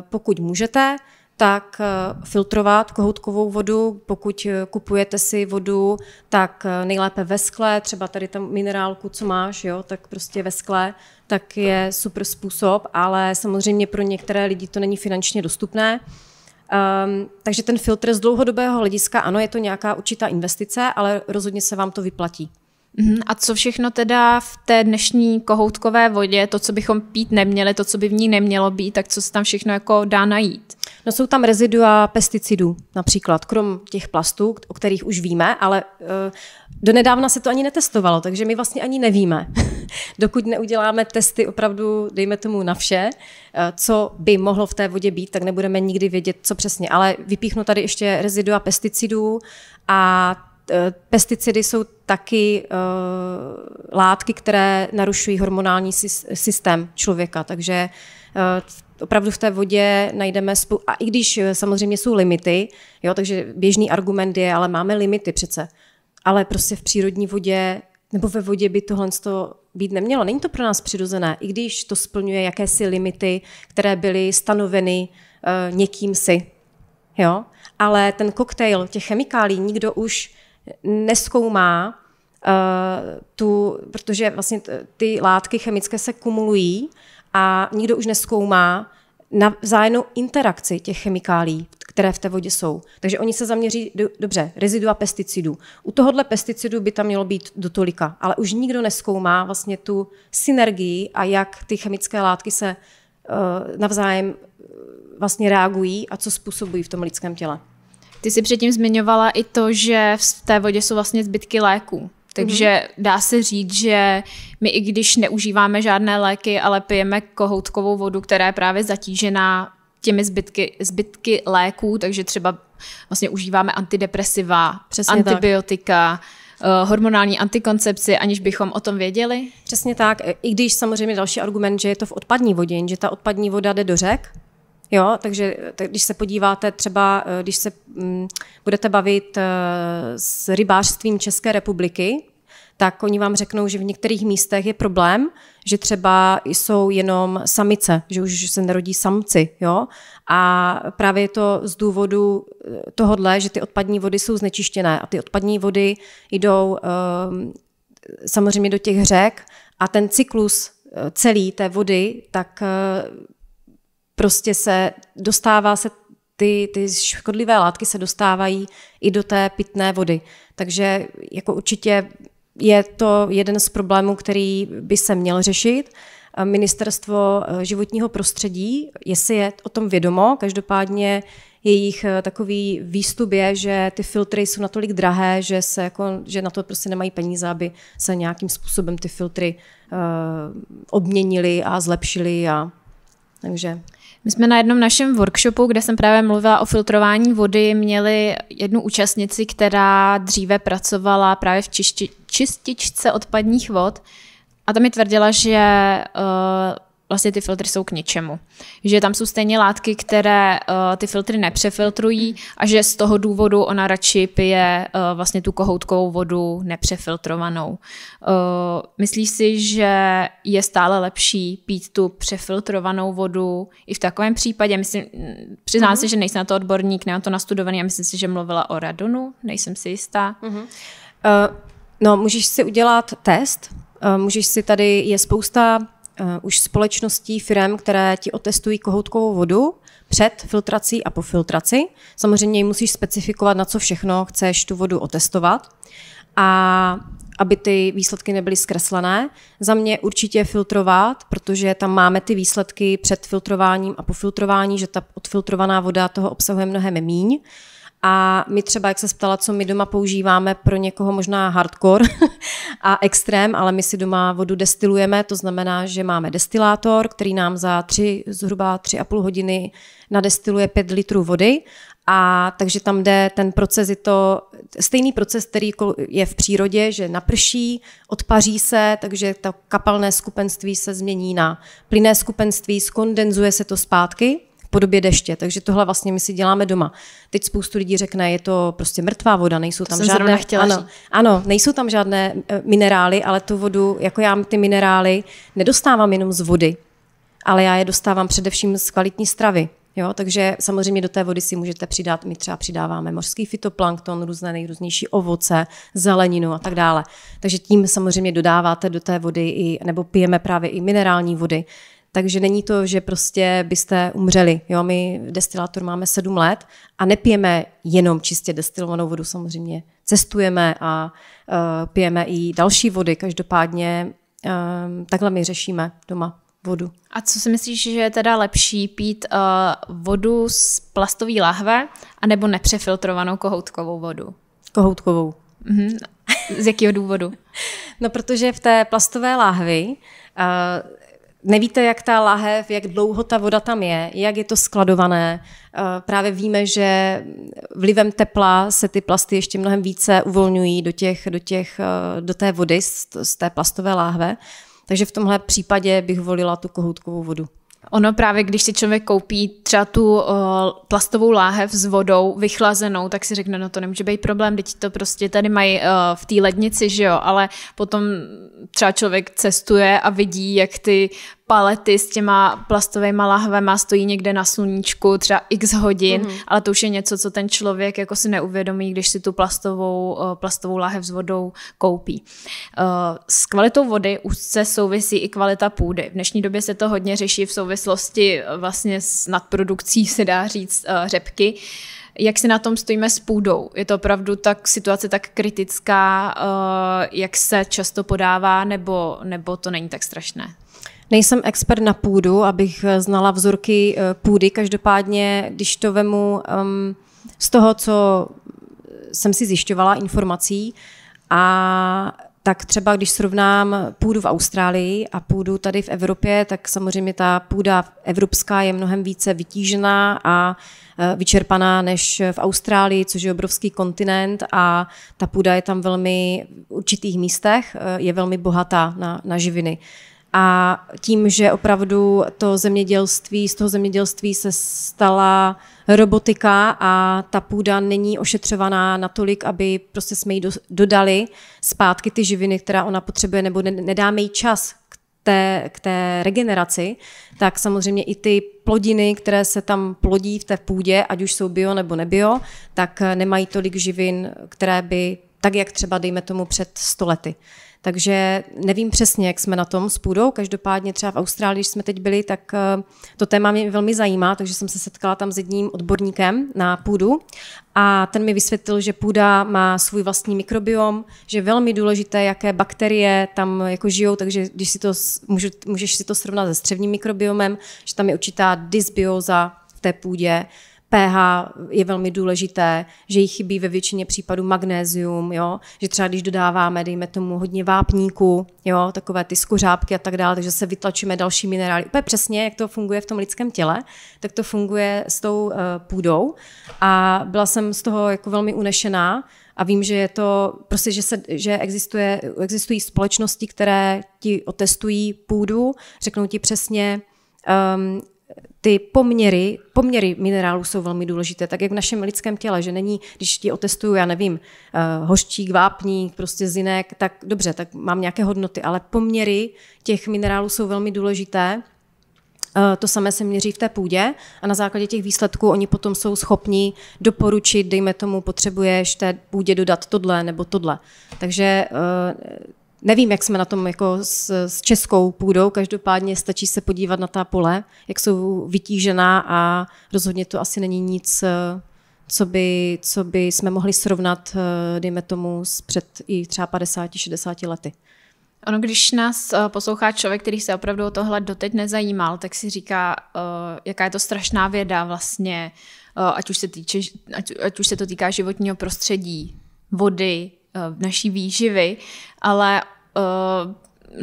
pokud můžete, tak eh, filtrovat kohoutkovou vodu. Pokud eh, kupujete si vodu, tak eh, nejlépe ve skle, třeba tady tam minerálku, co máš, jo, tak prostě ve skle, tak je super způsob, ale samozřejmě pro některé lidi to není finančně dostupné. Um, takže ten filtr z dlouhodobého hlediska, ano, je to nějaká určitá investice, ale rozhodně se vám to vyplatí. Mhm, a co všechno teda v té dnešní kohoutkové vodě, to, co bychom pít neměli, to, co by v ní nemělo být, tak co se tam všechno jako dá najít? No jsou tam rezidua pesticidů například, krom těch plastů, o kterých už víme, ale uh, eh, nedávna se to ani netestovalo, takže my vlastně ani nevíme. Dokud neuděláme testy opravdu, dejme tomu na vše, uh, co by mohlo v té vodě být, tak nebudeme nikdy vědět, co přesně. Ale vypíchnu tady ještě rezidua pesticidů a Eh, pesticidy jsou taky uh, látky, které narušují hormonální systém člověka, takže uh, opravdu v té vodě najdeme spou- a i když samozřejmě jsou limity, jo, takže běžný argument je, ale máme limity přece, ale prostě v přírodní vodě nebo ve vodě by tohle toho být nemělo. Není to pro nás přirozené, i když to splňuje jakési limity, které byly stanoveny uh, někým si. Jo? Ale ten koktejl těch chemikálí nikdo už neskoumá eh, tu, protože vlastně ty látky chemické se kumulují a nikdo už neskoumá na vzájemnou interakci těch chemikálí, které v té vodě jsou. Takže oni se zaměří, do, dobře, rezidua pesticidů. U tohohle pesticidu by tam mělo být do tolika, ale už nikdo neskoumá vlastně tu synergii a jak ty chemické látky se uh, navzájem eh, vlastně reagují a co způsobují v tom lidském těle. Ty si předtím zmiňovala i to, že v té vodě jsou vlastně zbytky léků. Takže mhm. dá se říct, že my i když neužíváme žádné léky, ale pijeme kohoutkovou vodu, která je právě zatížená těmi zbytky, zbytky léků, takže třeba vlastně užíváme antidepresiva, Přesně antibiotika, tak. Eh, hormonální antikoncepci, aniž bychom o tom věděli? Přesně tak, i když samozřejmě další argument, že je to v odpadní vodě, že ta odpadní voda jde do řek, Jo, takže tak když se podíváte třeba, eh, když se mm, budete bavit eh, s rybářstvím České republiky, tak oni vám řeknou, že v některých místech je problém, že třeba jsou jenom samice, že už se nerodí samci. Jo? A právě je to z důvodu eh, tohodle, že ty odpadní vody jsou znečištěné a ty odpadní vody jdou ehm, samozřejmě do těch řek a ten cyklus celý té vody, tak prostě se dostává se ty, ty škodlivé látky se dostávají i do té pitné vody. Takže jako určitě je to jeden z problémů, který by se měl řešit. Ministerstvo eh, životního prostředí, jestli je o tom vědomo, každopádně jejich eh, takový výstup je, že ty filtry jsou natolik drahé, že, se jako, že na to prostě nemají peníze, aby se nějakým způsobem ty filtry uh, obměnily a zlepšily. A, takže my jsme na jednom našem workshopu, kde jsem právě mluvila o filtrování vody, měli jednu účastnici, která dříve pracovala právě v čišti, čističce odpadních vod a ta mi tvrdila, že uh, vlastně ty filtry jsou k ničemu. Že tam jsou stejně látky, které uh, ty filtry nepřefiltrují a že z toho důvodu ona radši pije uh, vlastně tu kohoutkovou vodu nepřefiltrovanou. Uh, myslíš si, že je stále lepší pít tu přefiltrovanou vodu i v takovém případě? Myslím, přiznám uh-huh. se, že nejsem na to odborník, nemám to nastudovaný a myslím si, že mluvila o radonu, nejsem si jistá. Uh-huh. Uh, no, můžeš si udělat test, Můžeš si tady, je spousta uh, už společností firm, které ti otestují kohoutkovou vodu před filtrací a po filtraci. Samozřejmě musíš specifikovat, na co všechno chceš tu vodu otestovat. A aby ty výsledky nebyly zkreslené. Za mě určitě filtrovat, protože tam máme ty výsledky před filtrováním a po filtrování, že ta odfiltrovaná voda toho obsahuje mnohem míň. A my třeba, jak se ptala, co my doma používáme, pro někoho možná hardcore a extrém, ale my si doma vodu destilujeme, to znamená, že máme destilátor, který nám za tři, zhruba tři a půl hodiny nadestiluje pět litrů vody a takže tam jde ten proces, je to stejný proces, který je v přírodě, že naprší, odpaří se, takže to kapalné skupenství se změní na plyné skupenství, skondenzuje se to zpátky – podobě deště. Takže tohle vlastně my si děláme doma. Teď spoustu lidí řekne, je to prostě mrtvá voda, nejsou to tam žádné. Ano, říct. ano, nejsou tam žádné eh, minerály, ale tu vodu, jako já ty minerály, nedostávám jenom z vody, ale já je dostávám především z kvalitní stravy. Jo, takže samozřejmě do té vody si můžete přidat, my třeba přidáváme mořský fitoplankton, různé nejrůznější ovoce, zeleninu a tak dále. Takže tím samozřejmě dodáváte do té vody i, nebo pijeme právě i minerální vody, takže není to, že prostě byste umřeli. Jo, my destilátor máme sedm let a nepijeme jenom čistě destilovanou vodu samozřejmě. Cestujeme a uh, pijeme i další vody, každopádně um, takhle my řešíme doma vodu. A co si myslíš, že je teda lepší pít uh, vodu z plastové lahve anebo nepřefiltrovanou kohoutkovou vodu? Kohoutkovou. Mm-hmm. Z jakého důvodu? no, protože v té plastové láhvi uh, nevíte, jak ta lahev, jak dlouho ta voda tam je, jak je to skladované. Eh, právě víme, že vlivem tepla se ty plasty ještě mnohem více uvolňují do, těch, do, těch, eh, do té vody z té plastové láhve. Takže v tomhle případě bych volila tu kohoutkovou vodu. Ono právě, když si člověk koupí třeba tu eh, plastovou láhev s vodou vychlazenou, tak si řekne, no to nemůže být problém, teď to prostě tady mají eh, v té lednici, že jo, ale potom třeba člověk cestuje a vidí, jak ty palety s těma plastovými lahvema stojí někde na sluníčku třeba x hodin, mm-hmm. ale to už je něco, co ten člověk jako si neuvědomí, když si tu plastovou, eh, plastovou lahev s vodou koupí. Eh, s kvalitou vody už se souvisí i kvalita půdy. V dnešní době se to hodně řeší v souvislosti eh, vlastně s nadprodukcí, se dá říct, řepky jak si na tom stojíme s půdou. Je to opravdu tak situace tak kritická, jak se často podává, nebo, nebo to není tak strašné? Nejsem expert na půdu, abych eh, znala vzorky eh, půdy. Každopádně, když to vemu um, z toho, co jsem si zjišťovala informací, a tak třeba když srovnám půdu v Austrálii a půdu tady v Evropě, tak samozřejmě ta půda evropská je mnohem více vytížená a eh, vyčerpaná než v Austrálii, což je obrovský kontinent a ta půda je tam velmi v určitých místech, je velmi bohatá na, na živiny. A tím, že opravdu to zemědělství, z toho zemědělství se stala robotika a ta půda není ošetřovaná natolik, aby prostě jsme jí dodali zpátky ty živiny, která ona potřebuje, nebo nedáme jí čas k té, k té regeneraci, tak samozřejmě i ty plodiny, které se tam plodí v té půdě, ať už jsou bio nebo nebio, tak nemají tolik živin, které by tak jak třeba, dejme tomu, před stolety. Takže nevím přesně, jak jsme na tom s půdou. Každopádně třeba v Austrálii, když jsme teď byli, tak eh, to téma mě velmi zajímá, takže jsem se setkala tam s jedním odborníkem na půdu a ten mi vysvětlil, že půda má svůj vlastní mikrobiom, že je velmi důležité, jaké bakterie tam jako žijou, takže když si to, můžu, můžeš si to srovnat se střevním mikrobiomem, že tam je určitá dysbioza v té půdě, pH je velmi důležité, že jí chybí ve většině případů magnézium, jo? že třeba když dodáváme, dejme tomu, hodně vápníku, jo? takové ty skořápky a tak dále, takže se vytlačíme další minerály. Úplně přesně, jak to funguje v tom lidském těle, tak to funguje s tou uh, půdou a byla jsem z toho jako velmi unešená, a vím, že je to prostě, že, se, že existuje, existují společnosti, které ti otestují půdu, řeknou ti přesně, um, ty poměry, poměry minerálů jsou velmi důležité, tak jak v našem lidském těle, že není, když ti otestuju, já nevím, eh, hořčík vápník, prostě zinek, tak dobře, tak mám nějaké hodnoty, ale poměry těch minerálů jsou velmi důležité. Eh, to samé se měří v té půdě a na základě těch výsledků oni potom jsou schopni doporučit, dejme tomu, potřebuješ té půdě dodat tohle nebo tohle. Takže eh, Nevím, jak jsme na tom jako s, s českou půdou, každopádně stačí se podívat na ta pole, jak jsou vytížená a rozhodně to asi není nic, eh, co by, co by jsme mohli srovnat, eh, dejme tomu, s před i třeba 50-60 lety. Ono, když nás eh, poslouchá člověk, který se opravdu o tohle doteď nezajímal, tak si říká, jaká je to strašná věda vlastně, ať už se, týče, ať, ať už se to týká životního prostředí, vody, naší výživy, ale Eh,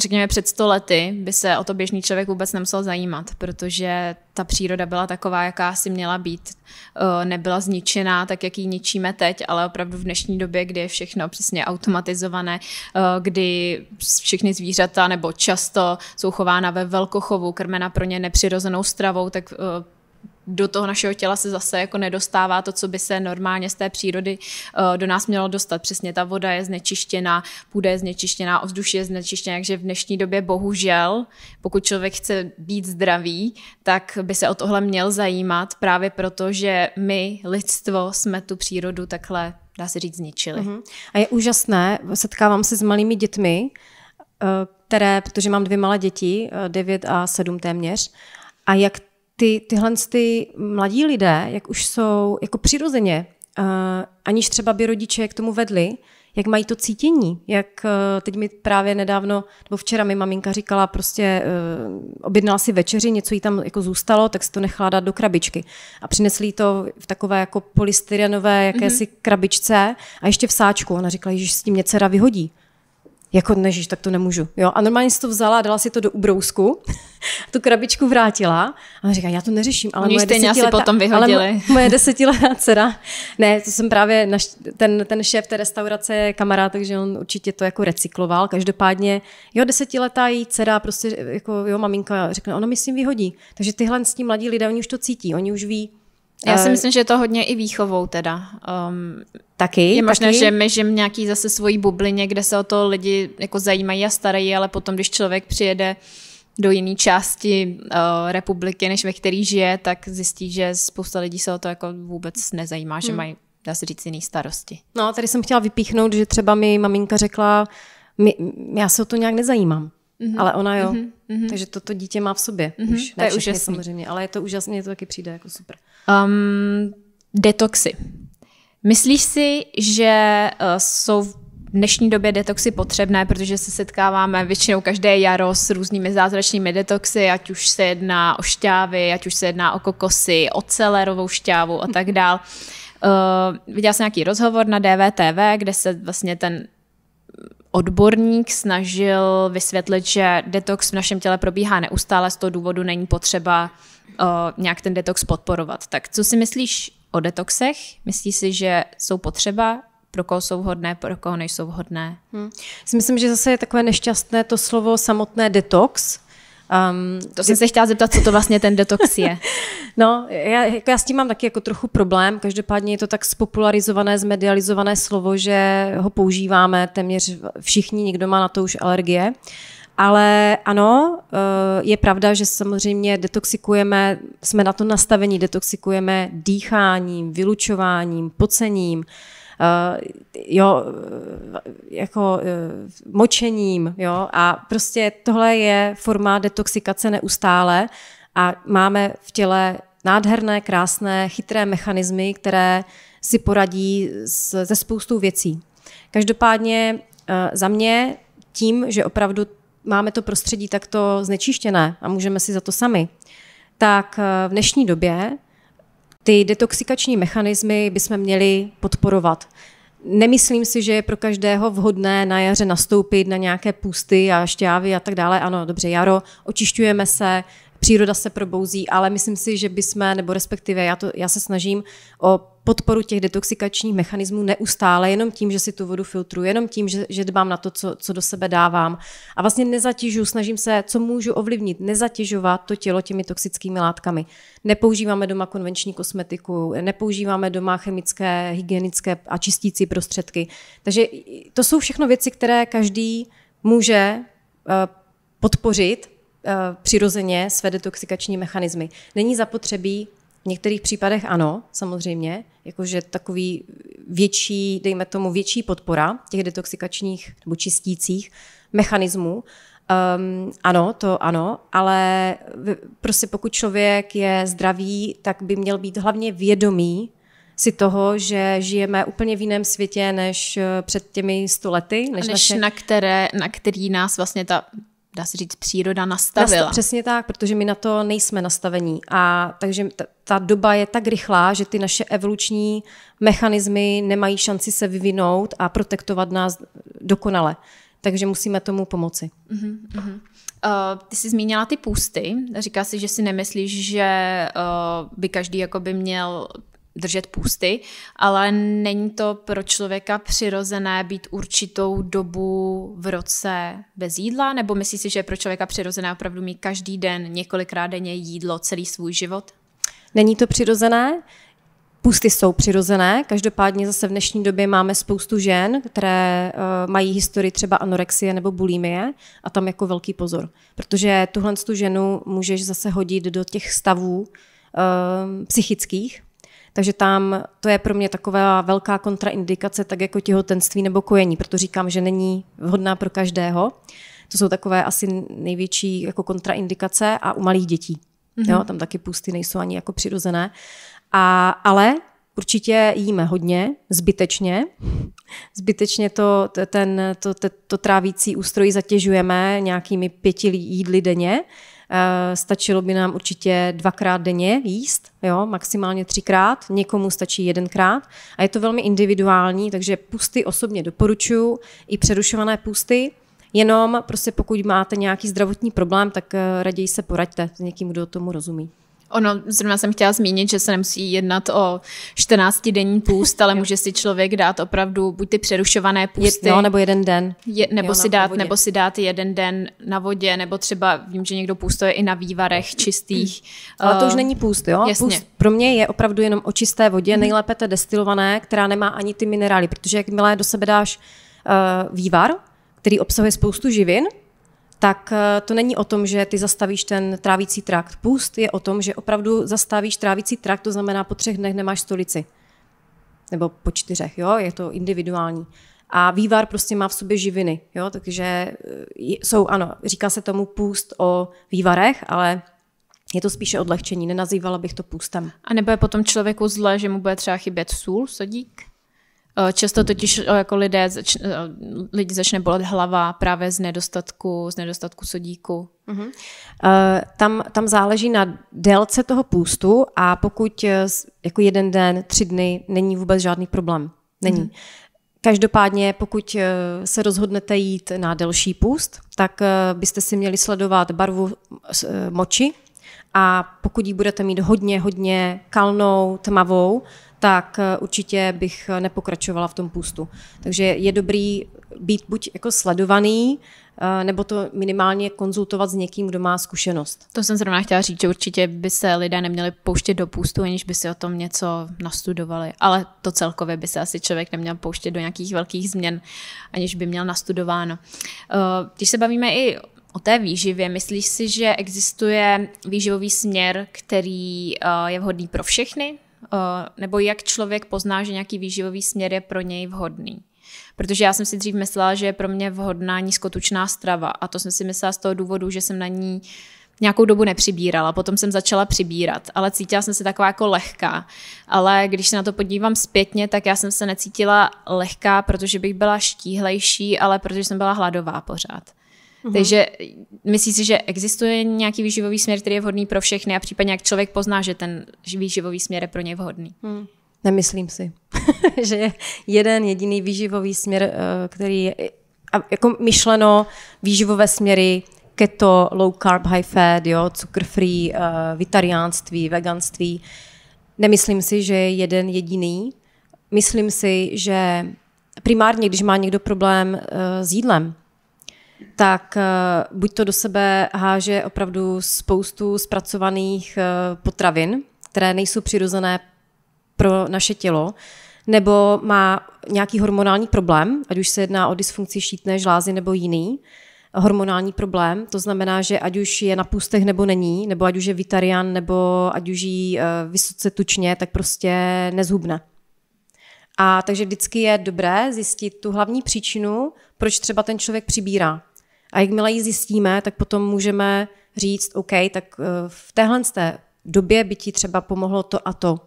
řekněme před sto lety by se o to běžný člověk vůbec nemusel zajímat, protože ta příroda byla taková, jaká si měla být. Eh, nebyla zničená tak, jak ji ničíme teď, ale opravdu v dnešní době, kdy je všechno přesně automatizované, eh, kdy všechny zvířata nebo často jsou chována ve velkochovu, krmena pro ně nepřirozenou stravou, tak do toho našeho těla se zase jako nedostává to, co by se normálně z té přírody eh, do nás mělo dostat. Přesně ta voda je znečištěná, půda je znečištěná, ovzduší je znečištěná, takže v dnešní době bohužel, pokud člověk chce být zdravý, tak by se o tohle měl zajímat právě proto, že my, lidstvo, jsme tu přírodu takhle, dá se říct, zničili. Uh-huh. A je úžasné, setkávám se s malými dětmi, eh, které, protože mám dvě malé děti, 9 eh, a 7 téměř, a jak ty, tyhle ty mladí lidé, jak už jsou jako přirozeně, uh, aniž třeba by rodiče k tomu vedli, jak mají to cítění, jak uh, teď mi právě nedávno, nebo včera mi maminka říkala, prostě uh, objednala si večeři, něco jí tam jako zůstalo, tak si to nechala dát do krabičky. A přinesli to v takové jako polystyrenové jakési mm-hmm. krabičce a ještě v sáčku. Ona říkala, že s tím mě dcera vyhodí jako nežíš, no tak to nemůžu. Jo? A normálně si to vzala, dala si to do ubrousku, tu krabičku vrátila a říká, já to neřeším, ale Oni moje desetiletá, potom vyhodili. ale moje desetiletá dcera, ne, to jsem právě, naš, ten, ten šéf té restaurace je kamarád, takže on určitě to jako recykloval, každopádně, jo, desetiletá její dcera, prostě jako jo, maminka řekne, ono mi s tím vyhodí, takže tyhle s tím mladí lidé, oni už to cítí, oni už ví, já si eh, myslím, že je to hodně i výchovou teda. Um, taky. Je možné, taky. že my žijeme nějaký zase svojí bublině, kde se o to lidi jako zajímají a starají, ale potom, když člověk přijede do jiné části uh, republiky, než ve který žije, tak zjistí, že spousta lidí se o to jako vůbec nezajímá, hmm. že mají, dá se říct, jiný starosti. No, tady jsem chtěla vypíchnout, že třeba mi maminka řekla, my, já se o to nějak nezajímám. Mm-hmm. Ale ona jo. Mm-hmm. Takže toto dítě má v sobě. Mm-hmm. Už, to je úžasné samozřejmě, ale je to úžasné, to taky přijde jako super. Um, detoxy. Myslíš si, že eh, jsou v dnešní době detoxy potřebné, protože se setkáváme většinou každé jaro s různými zázračnými detoxy, ať už se jedná o šťávy, ať už se jedná o kokosy, o celerovou šťávu a tak dál. Uh, viděla jsem nějaký rozhovor na DVTV, kde se vlastně ten odborník snažil vysvětlit, že detox v našem těle probíhá neustále, z toho důvodu není potřeba o, nějak ten detox podporovat. Tak co si myslíš o detoxech? Myslíš si, že jsou potřeba? pro koho jsou vhodné, pro koho nejsou vhodné. Hmm. Si myslím, že zase je takové nešťastné to slovo samotné detox. Um, to jsem se chtěla zeptat, co to vlastně ten detox je. no, já, jako já s tím mám taky jako trochu problém. Každopádně je to tak spopularizované, zmedializované slovo, že ho používáme téměř všichni, někdo má na to už alergie. Uh, ale ano, eh, je pravda, že samozřejmě detoxikujeme, jsme na to nastavení, detoxikujeme dýcháním, vylučováním, pocením, eh, jo, eh, jako močením, jo, a prostě tohle je forma detoxikace neustále a máme v těle nádherné, krásné, chytré mechanismy, které si poradí se spoustou věcí. Každopádně za mě tím, že opravdu máme to prostředí takto znečištěné a můžeme si za to sami, tak eh, v dnešní době ty detoxikační mechanismy bychom měli podporovat. Nemyslím si, že je pro každého vhodné na jaře nastoupit na nějaké pusty a šťávy a tak dále. Ano, dobře, jaro, očišťujeme se, příroda se probouzí, ale myslím si, že bychom, nebo respektive já, to, já se snažím o podporu těch detoxikačních mechanismů neustále, jenom tím, že si tu vodu filtruji, jenom tím, že, že dbám na to, co, co do sebe dávám. A vlastně nezatěžu, snažím se, co můžu ovlivnit, nezatěžovat to tělo těmi toxickými látkami. Nepoužíváme doma konvenční kosmetiku, nepoužíváme doma chemické, hygienické a čistící prostředky. Takže to jsou všechno věci, které každý může eh, podpořit Eh, přirozeně své detoxikační mechanismy. Není zapotřebí, v některých případech ano, samozřejmě, jakože takový větší, dejme tomu větší podpora těch detoxikačních nebo čistících mechanismů. Um, ano, to ano, ale prostě pokud člověk je zdravý, tak by měl být hlavně vědomý si toho, že žijeme úplně v jiném světě než eh, před těmi stolety. Než, než naše... na, které, na který nás vlastně ta dá se říct, příroda nastavila. Nasta- přesně tak, protože my na to nejsme nastavení. A takže ta, ta doba je tak rychlá, že ty naše evoluční mechanismy nemají šanci se vyvinout a protektovat nás dokonale. Takže musíme tomu pomoci. Uh-huh, uh-huh. Uh, ty jsi zmínila ty půsty. Říká si, že si nemyslíš, že uh, by každý jako by měl držet půsty, ale není to pro člověka přirozené být určitou dobu v roce bez jídla, nebo myslíš si, že je pro člověka přirozené opravdu mít každý den několikrát denně jídlo celý svůj život? Není to přirozené, Pusty jsou přirozené, každopádně zase v dnešní době máme spoustu žen, které uh, mají historii třeba anorexie nebo bulimie a tam jako velký pozor, protože tuhle tu ženu můžeš zase hodit do těch stavů uh, psychických, takže tam to je pro mě taková velká kontraindikace, tak jako těhotenství nebo kojení, proto říkám, že není vhodná pro každého. To jsou takové asi největší jako kontraindikace a u malých dětí. Mm-hmm. Jo, tam taky půsty nejsou ani jako přirozené. A, ale určitě jíme hodně, zbytečně. Zbytečně to, ten, to, to, to trávící ústroj zatěžujeme nějakými pěti jídly denně. Eh, stačilo by nám určitě dvakrát denně jíst, jo, maximálně třikrát, někomu stačí jedenkrát a je to velmi individuální, takže pusty osobně doporučuji, i přerušované pusty, jenom prostě pokud máte nějaký zdravotní problém, tak eh, raději se poraďte s někým, kdo tomu rozumí. Ono, zrovna jsem chtěla zmínit, že se nemusí jednat o 14-denní půst, ale může si člověk dát opravdu buď ty přerušované půsty. Je, no, nebo jeden den. Je, nebo, jo, si dát, nebo si dát jeden den na vodě, nebo třeba vím, že někdo půstuje i na vývarech mm. čistých. Ale to už eh, není půst, jo? Jasně. Půst pro mě je opravdu jenom o čisté vodě, hmm. nejlépe té destilované, která nemá ani ty minerály, protože jakmile do sebe dáš uh, vývar, který obsahuje spoustu živin, tak eh, to není o tom, že ty zastavíš ten trávící trakt. Půst je o tom, že opravdu zastavíš trávící trakt, to znamená po třech dnech nemáš stolici. Nebo po čtyřech, jo, je to individuální. A vývar prostě má v sobě živiny, jo, takže eh, jsou, ano, říká se tomu půst o vývarech, ale je to spíše odlehčení, nenazývala bych to půstem. A nebo je potom člověku zle, že mu bude třeba chybět sůl, sodík? Eh, často totiž eh, jako lidé, zač, eh, lidi začne bolet hlava právě z nedostatku, z nedostatku sodíku. Uh-huh. Uh, tam, tam záleží na délce toho půstu a pokud jako jeden den, tři dny není vůbec žádný problém. Není. Uh-huh. Každopádně, pokud se rozhodnete jít na delší půst, tak byste si měli sledovat barvu moči a pokud ji budete mít hodně, hodně kalnou, tmavou, tak eh, určitě bych eh, nepokračovala v tom půstu. Takže je dobrý být buď jako sledovaný, eh, nebo to minimálně konzultovat s někým, kdo má zkušenost. To jsem zrovna chtěla říct, že určitě by se lidé neměli pouštět do půstu, aniž by si o tom něco nastudovali. Ale to celkově by se asi člověk neměl pouštět do nějakých velkých změn, aniž by měl nastudováno. Když se bavíme i o té výživě, myslíš si, že existuje výživový směr, který je vhodný pro všechny Eh, nebo jak člověk pozná, že nějaký výživový směr je pro něj vhodný. Protože já jsem si dřív myslela, že je pro mě vhodná nízkotučná strava a to jsem si myslela z toho důvodu, že jsem na ní nějakou dobu nepřibírala, potom jsem začala přibírat, ale cítila jsem se taková jako lehká. Ale když se na to podívám zpětně, tak já jsem se necítila lehká, protože bych byla štíhlejší, ale protože jsem byla hladová pořád. Mm-hmm. Takže myslíš si, že existuje nějaký výživový směr, který je vhodný pro všechny a případně jak člověk pozná, že ten výživový směr je pro něj vhodný? Mm. Nemyslím si, že je jeden jediný výživový směr, eh, který je jako myšleno výživové směry keto, low carb, high fat, jo, cukr free, eh, vitariánství, veganství. Nemyslím si, že je jeden jediný. Myslím si, že primárně, když má někdo problém eh, s jídlem, tak eh, buď to do sebe háže opravdu spoustu zpracovaných eh, potravin, které nejsou přirozené pro naše tělo, nebo má nějaký hormonální problém, ať už se jedná o dysfunkci štítné žlázy nebo jiný hormonální problém, to znamená, že ať už je na půstech nebo není, nebo ať už je vitarian, nebo ať už jí eh, vysoce tučně, tak prostě nezhubne. A takže vždycky je dobré zjistit tu hlavní příčinu, proč třeba ten člověk přibírá. A jakmile ji zjistíme, tak potom můžeme říct, OK, tak eh, v téhle té době by ti třeba pomohlo to a to.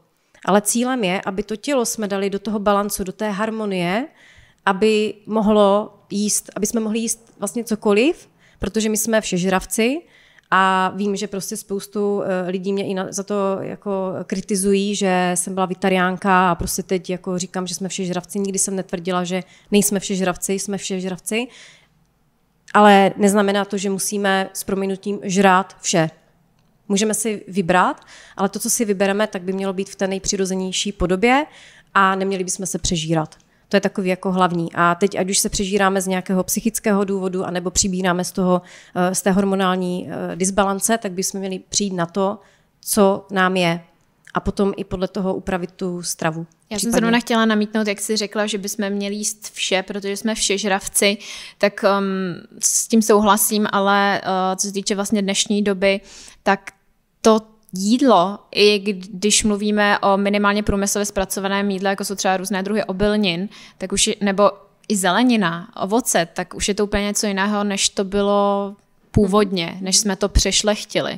Ale cílem je, aby to tělo jsme dali do toho balancu, do té harmonie, aby mohlo jíst, aby jsme mohli jíst vlastně cokoliv, protože my jsme všežravci a vím, že prostě spoustu eh, lidí mě i za to jako kritizují, že jsem byla vitariánka a prostě teď jako říkám, že jsme všežravci. Nikdy jsem netvrdila, že nejsme všežravci, jsme všežravci ale neznamená to, že musíme s prominutím žrát vše. Můžeme si vybrat, ale to, co si vybereme, tak by mělo být v té nejpřirozenější podobě a neměli bychom se přežírat. To je takový jako hlavní. A teď, ať už se přežíráme z nějakého psychického důvodu, anebo přibíráme z, toho, eh, z té hormonální eh, disbalance, tak bychom měli přijít na to, co nám je a potom i podle toho upravit tu stravu. Já případně. jsem zrovna chtěla namítnout, jak jsi řekla, že bychom měli jíst vše, protože jsme vše žravci, tak um, s tím souhlasím, ale uh, co se týče vlastně dnešní doby, tak to jídlo, i když mluvíme o minimálně průmyslově zpracovaném jídle, jako jsou třeba různé druhy obilnin, tak už, nebo i zelenina, ovoce, tak už je to úplně něco jiného, než to bylo původně, mhm. než jsme to přešlechtili.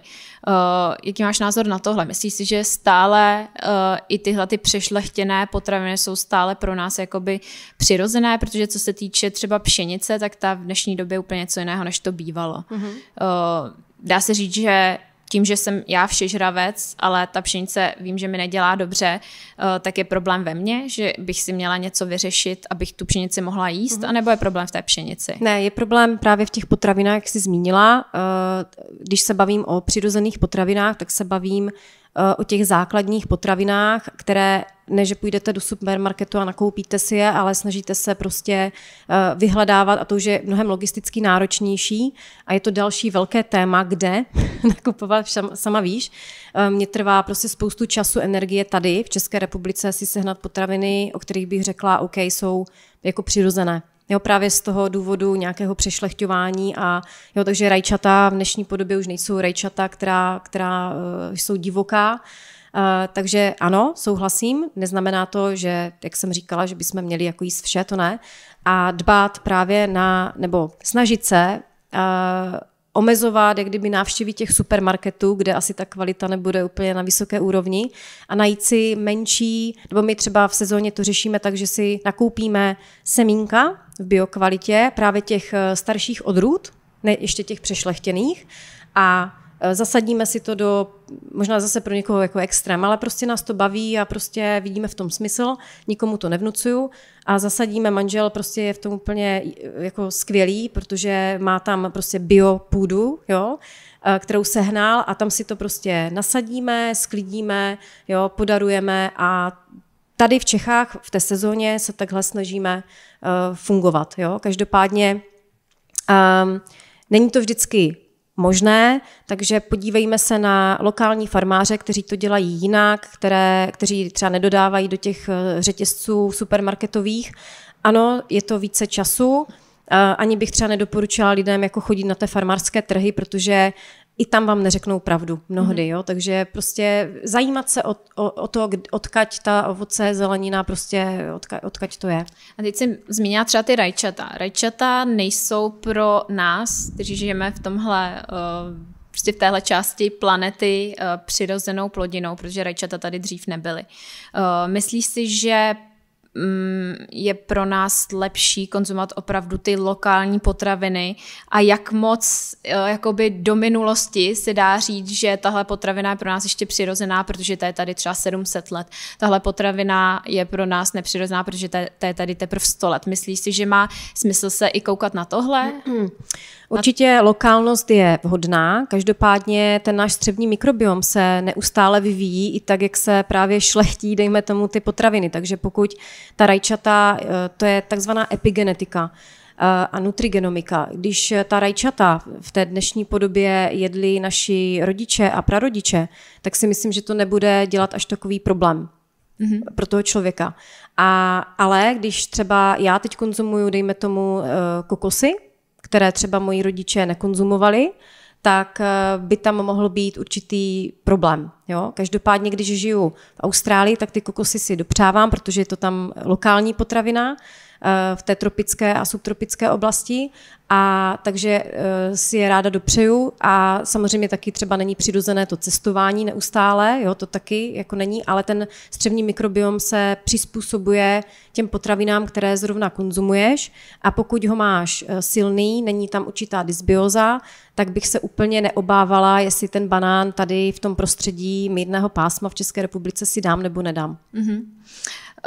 Uh, jaký máš názor na tohle? Myslíš si, že stále uh, i tyhle ty přešlechtěné potraviny jsou stále pro nás jakoby přirozené, protože co se týče třeba pšenice, tak ta v dnešní době je úplně něco jiného, než to bývalo. Mm-hmm. Uh, dá se říct, že tím, že jsem já všežravec, ale ta pšenice vím, že mi nedělá dobře, eh, tak je problém ve mně, že bych si měla něco vyřešit, abych tu pšenici mohla jíst, mm-hmm. anebo je problém v té pšenici? Ne, je problém právě v těch potravinách, jak jsi zmínila. Eh, když se bavím o přirozených potravinách, tak se bavím Eh, o těch základních potravinách, které ne, že půjdete do supermarketu a nakoupíte si je, ale snažíte se prostě eh, vyhledávat a to už je mnohem logisticky náročnější a je to další velké téma, kde nakupovat, sama víš. Eh, mně trvá prostě spoustu času, energie tady v České republice si sehnat potraviny, o kterých bych řekla, OK, jsou jako přirozené. Jo, právě z toho důvodu nějakého přešlechťování a jo, takže rajčata v dnešní podobě už nejsou rajčata, která, která eh, jsou divoká, Uh, takže ano, souhlasím, neznamená to, že, jak jsem říkala, že bychom měli jako jíst vše, to ne. A dbát právě na, nebo snažit se uh, omezovat jak kdyby návštěvy těch supermarketů, kde asi ta kvalita nebude úplně na vysoké úrovni a najít si menší, nebo my třeba v sezóně to řešíme tak, že si nakoupíme semínka v biokvalitě právě těch eh, starších odrůd, ne ještě těch přešlechtěných a Eh, zasadíme si to do, možná zase pro někoho jako extrém, ale prostě nás to baví a prostě vidíme v tom smysl, nikomu to nevnucuju a zasadíme manžel, prostě je v tom úplně eh, jako skvělý, protože má tam prostě bio půdu, jo, eh, kterou sehnal a tam si to prostě nasadíme, sklidíme, jo, podarujeme a tady v Čechách v té sezóně se takhle snažíme uh, fungovat. Jo? Každopádně um, není to vždycky možné, takže podívejme se na lokální farmáře, kteří to dělají jinak, které, kteří třeba nedodávají do těch eh, řetězců supermarketových. Ano, je to více času, eh, ani bych třeba nedoporučila lidem jako chodit na té farmářské trhy, protože i tam vám neřeknou pravdu mnohdy, mm-hmm. jo, takže prostě zajímat se o, o, o to, odkaď ta ovoce, zelenina, prostě odka, odkaď to je. A teď jsem zmínila třeba ty rajčata. Rajčata nejsou pro nás, kteří žijeme v tomhle uh, prostě v téhle části planety eh, přirozenou plodinou, protože rajčata tady dřív nebyly. Eh, myslíš si, že Mm, je pro nás lepší konzumovat opravdu ty lokální potraviny a jak moc eh, jakoby do minulosti se dá říct, že tahle potravina je pro nás ještě přirozená, protože ta je tady třeba 700 let. Tahle potravina je pro nás nepřirozená, protože ta, je tady teprve 100 let. Myslíš si, že má smysl se i koukat na tohle? Mm-hmm. Určitě lokálnost je vhodná, každopádně ten náš střevní mikrobiom se neustále vyvíjí i tak, jak se právě šlechtí, dejme tomu, ty potraviny. Takže pokud ta rajčata, eh, to je takzvaná epigenetika, eh, a nutrigenomika. Když eh, ta rajčata v té dnešní podobě jedli naši rodiče a prarodiče, tak si myslím, že to nebude dělat až takový problém mm-hmm. pro toho člověka. A, ale když třeba já teď konzumuju, dejme tomu, kokosy, které třeba moji rodiče nekonzumovali, tak eh, by tam mohl být určitý problém. Jo? Každopádně, když žiju v Austrálii, tak ty kokosy si dopřávám, protože je to tam lokální potravina, v té tropické a subtropické oblasti. A takže eh, si je ráda dopřeju a samozřejmě taky třeba není přirozené to cestování neustále, jo, to taky jako není, ale ten střevní mikrobiom se přizpůsobuje těm potravinám, které zrovna konzumuješ a pokud ho máš eh, silný, není tam určitá dysbioza, tak bych se úplně neobávala, jestli ten banán tady v tom prostředí mírného pásma v České republice si dám nebo nedám. Mm-hmm.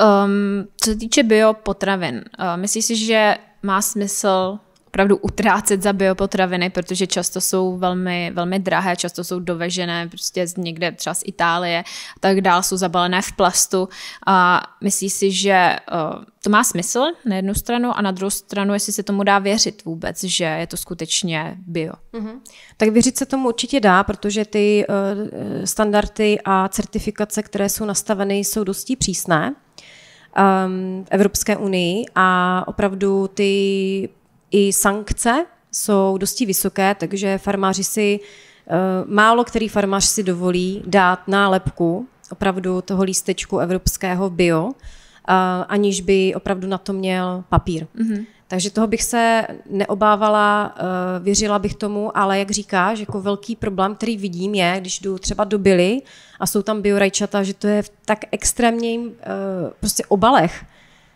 Um, co se týče biopotravin, uh, ehm, myslíš si, že má smysl opravdu utrácet za biopotraviny, protože často jsou velmi, velmi drahé, často jsou dovežené prostě z někde třeba z Itálie a tak dál, jsou zabalené v plastu a myslíš si, že uh, to má smysl na jednu stranu a na druhou stranu, jestli se tomu dá věřit vůbec, že je to skutečně bio. Mm-hmm. Tak věřit se tomu určitě dá, protože ty uh, standardy a certifikace, které jsou nastaveny, jsou dosti přísné um, Evropské unii a opravdu ty i sankce jsou dosti vysoké, takže farmáři si, uh, málo který farmář si dovolí dát nálepku opravdu toho lístečku evropského bio, uh, aniž by opravdu na to měl papír. Mm-hmm. Takže toho bych se neobávala, eh, věřila bych tomu, ale jak říkáš, jako velký problém, který vidím je, když jdu třeba do Byly a jsou tam biorajčata, že to je v tak extrémním eh, prostě obalech,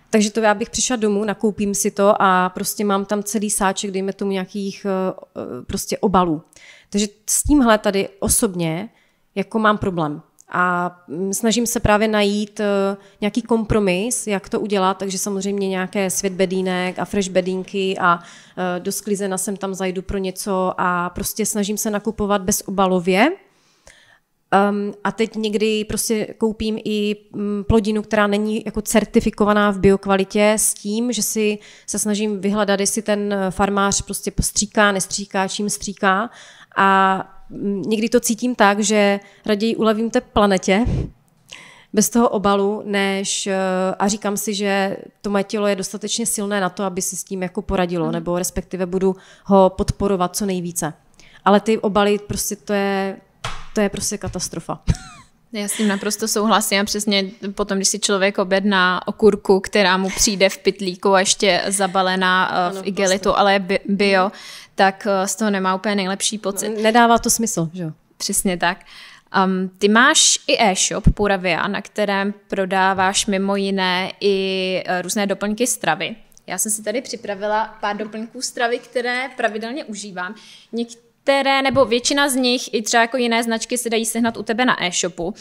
takže to já bych přišla domů, nakoupím si to a prostě mám tam celý sáček, dejme tomu nějakých eh, prostě obalů. Takže s tímhle tady osobně jako mám problém. A mm, snažím se právě najít eh, nějaký kompromis, jak to udělat, takže samozřejmě nějaké svět bedínek a fresh bedínky a eh, do sklizena jsem tam zajdu pro něco a prostě snažím se nakupovat bezobalově. Um, a teď někdy prostě koupím i mm, plodinu, která není jako certifikovaná v biokvalitě s tím, že si se snažím vyhledat, jestli ten eh, farmář prostě postříká, nestříká, čím stříká a někdy to cítím tak, že raději ulevím té planetě, bez toho obalu, než eh, a říkám si, že to moje tělo je dostatečně silné na to, aby si s tím jako poradilo, mm. nebo respektive budu ho podporovat co nejvíce. Ale ty obaly, prostě to je, to je prostě katastrofa. Já s tím naprosto souhlasím a přesně potom, když si člověk objedná okurku, která mu přijde v pitlíku a ještě zabalená eh, ano, v igelitu, vlastně. ale je mhm. bio, tak eh, z toho nemá úplně nejlepší pocit. No, nedává to smysl, že jo? Přesně tak. Um, ty máš i e-shop Puravia, na kterém prodáváš mimo jiné i eh, různé doplňky stravy. Já jsem si tady připravila pár doplňků stravy, které pravidelně užívám. Něk- které, nebo většina z nich, i třeba jako jiné značky, se dají sehnat u tebe na e-shopu.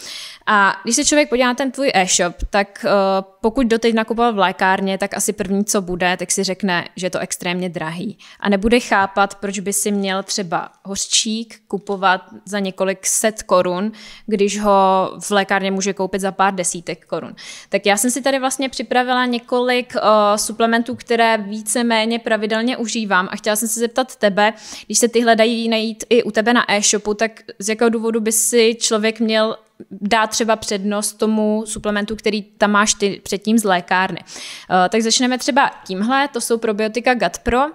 A když se člověk podívá na ten tvůj e-shop, tak uh, pokud doteď nakupoval v lékárně, tak asi první, co bude, tak si řekne, že je to extrémně drahý. A nebude chápat, proč by si měl třeba hořčík kupovat za několik set korun, když ho v lékárně může koupit za pár desítek korun. Tak já jsem si tady vlastně připravila několik uh, suplementů, které víceméně pravidelně užívám a chtěla jsem se zeptat tebe, když se tyhle dají najít i u tebe na e-shopu, tak z jakého důvodu by si člověk měl dá třeba přednost tomu suplementu, který tam máš ty předtím z lékárny. Eh, tak začneme třeba tímhle, to jsou probiotika Gut Pro. Eh,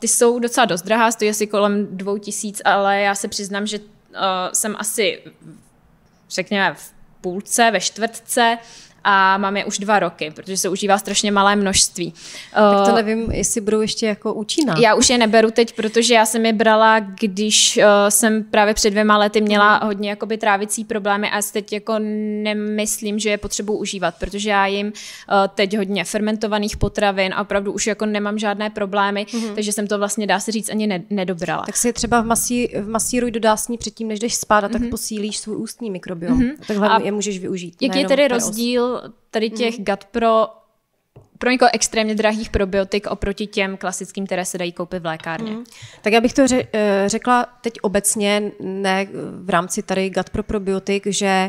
ty jsou docela dost drahá, stojí asi kolem 2000, ale já se přiznám, že eh, jsem asi řekněme v půlce, ve čtvrtce a mám je už dva roky, protože se užívá strašně malé množství. Tak to eh, nevím, jestli budou ještě jako účinná. Já už je neberu teď, protože já jsem je brala, když eh, jsem právě před dvěma lety měla mhm. hodně jakoby trávicí problémy a teď jako nemyslím, že je potřebuji užívat, protože já jim eh, teď hodně fermentovaných potravin a opravdu už jako nemám žádné problémy, mm-hmm. takže jsem to vlastně dá se říct ani nedobrala. Tak si třeba v, masí, v masíruj do dásní předtím, než jdeš spát a mm-hmm. tak mhm. posílíš svůj ústní mikrobiom. Mm-hmm. Takhle a je můžeš využít. Jaký je tedy rozdíl tady těch mm. gut pro pro někoho extrémně drahých probiotik oproti těm klasickým, které se dají koupit v lékárně. Mm. Tak já bych to eh, řekla teď obecně, ne v rámci tady gut pro probiotik, že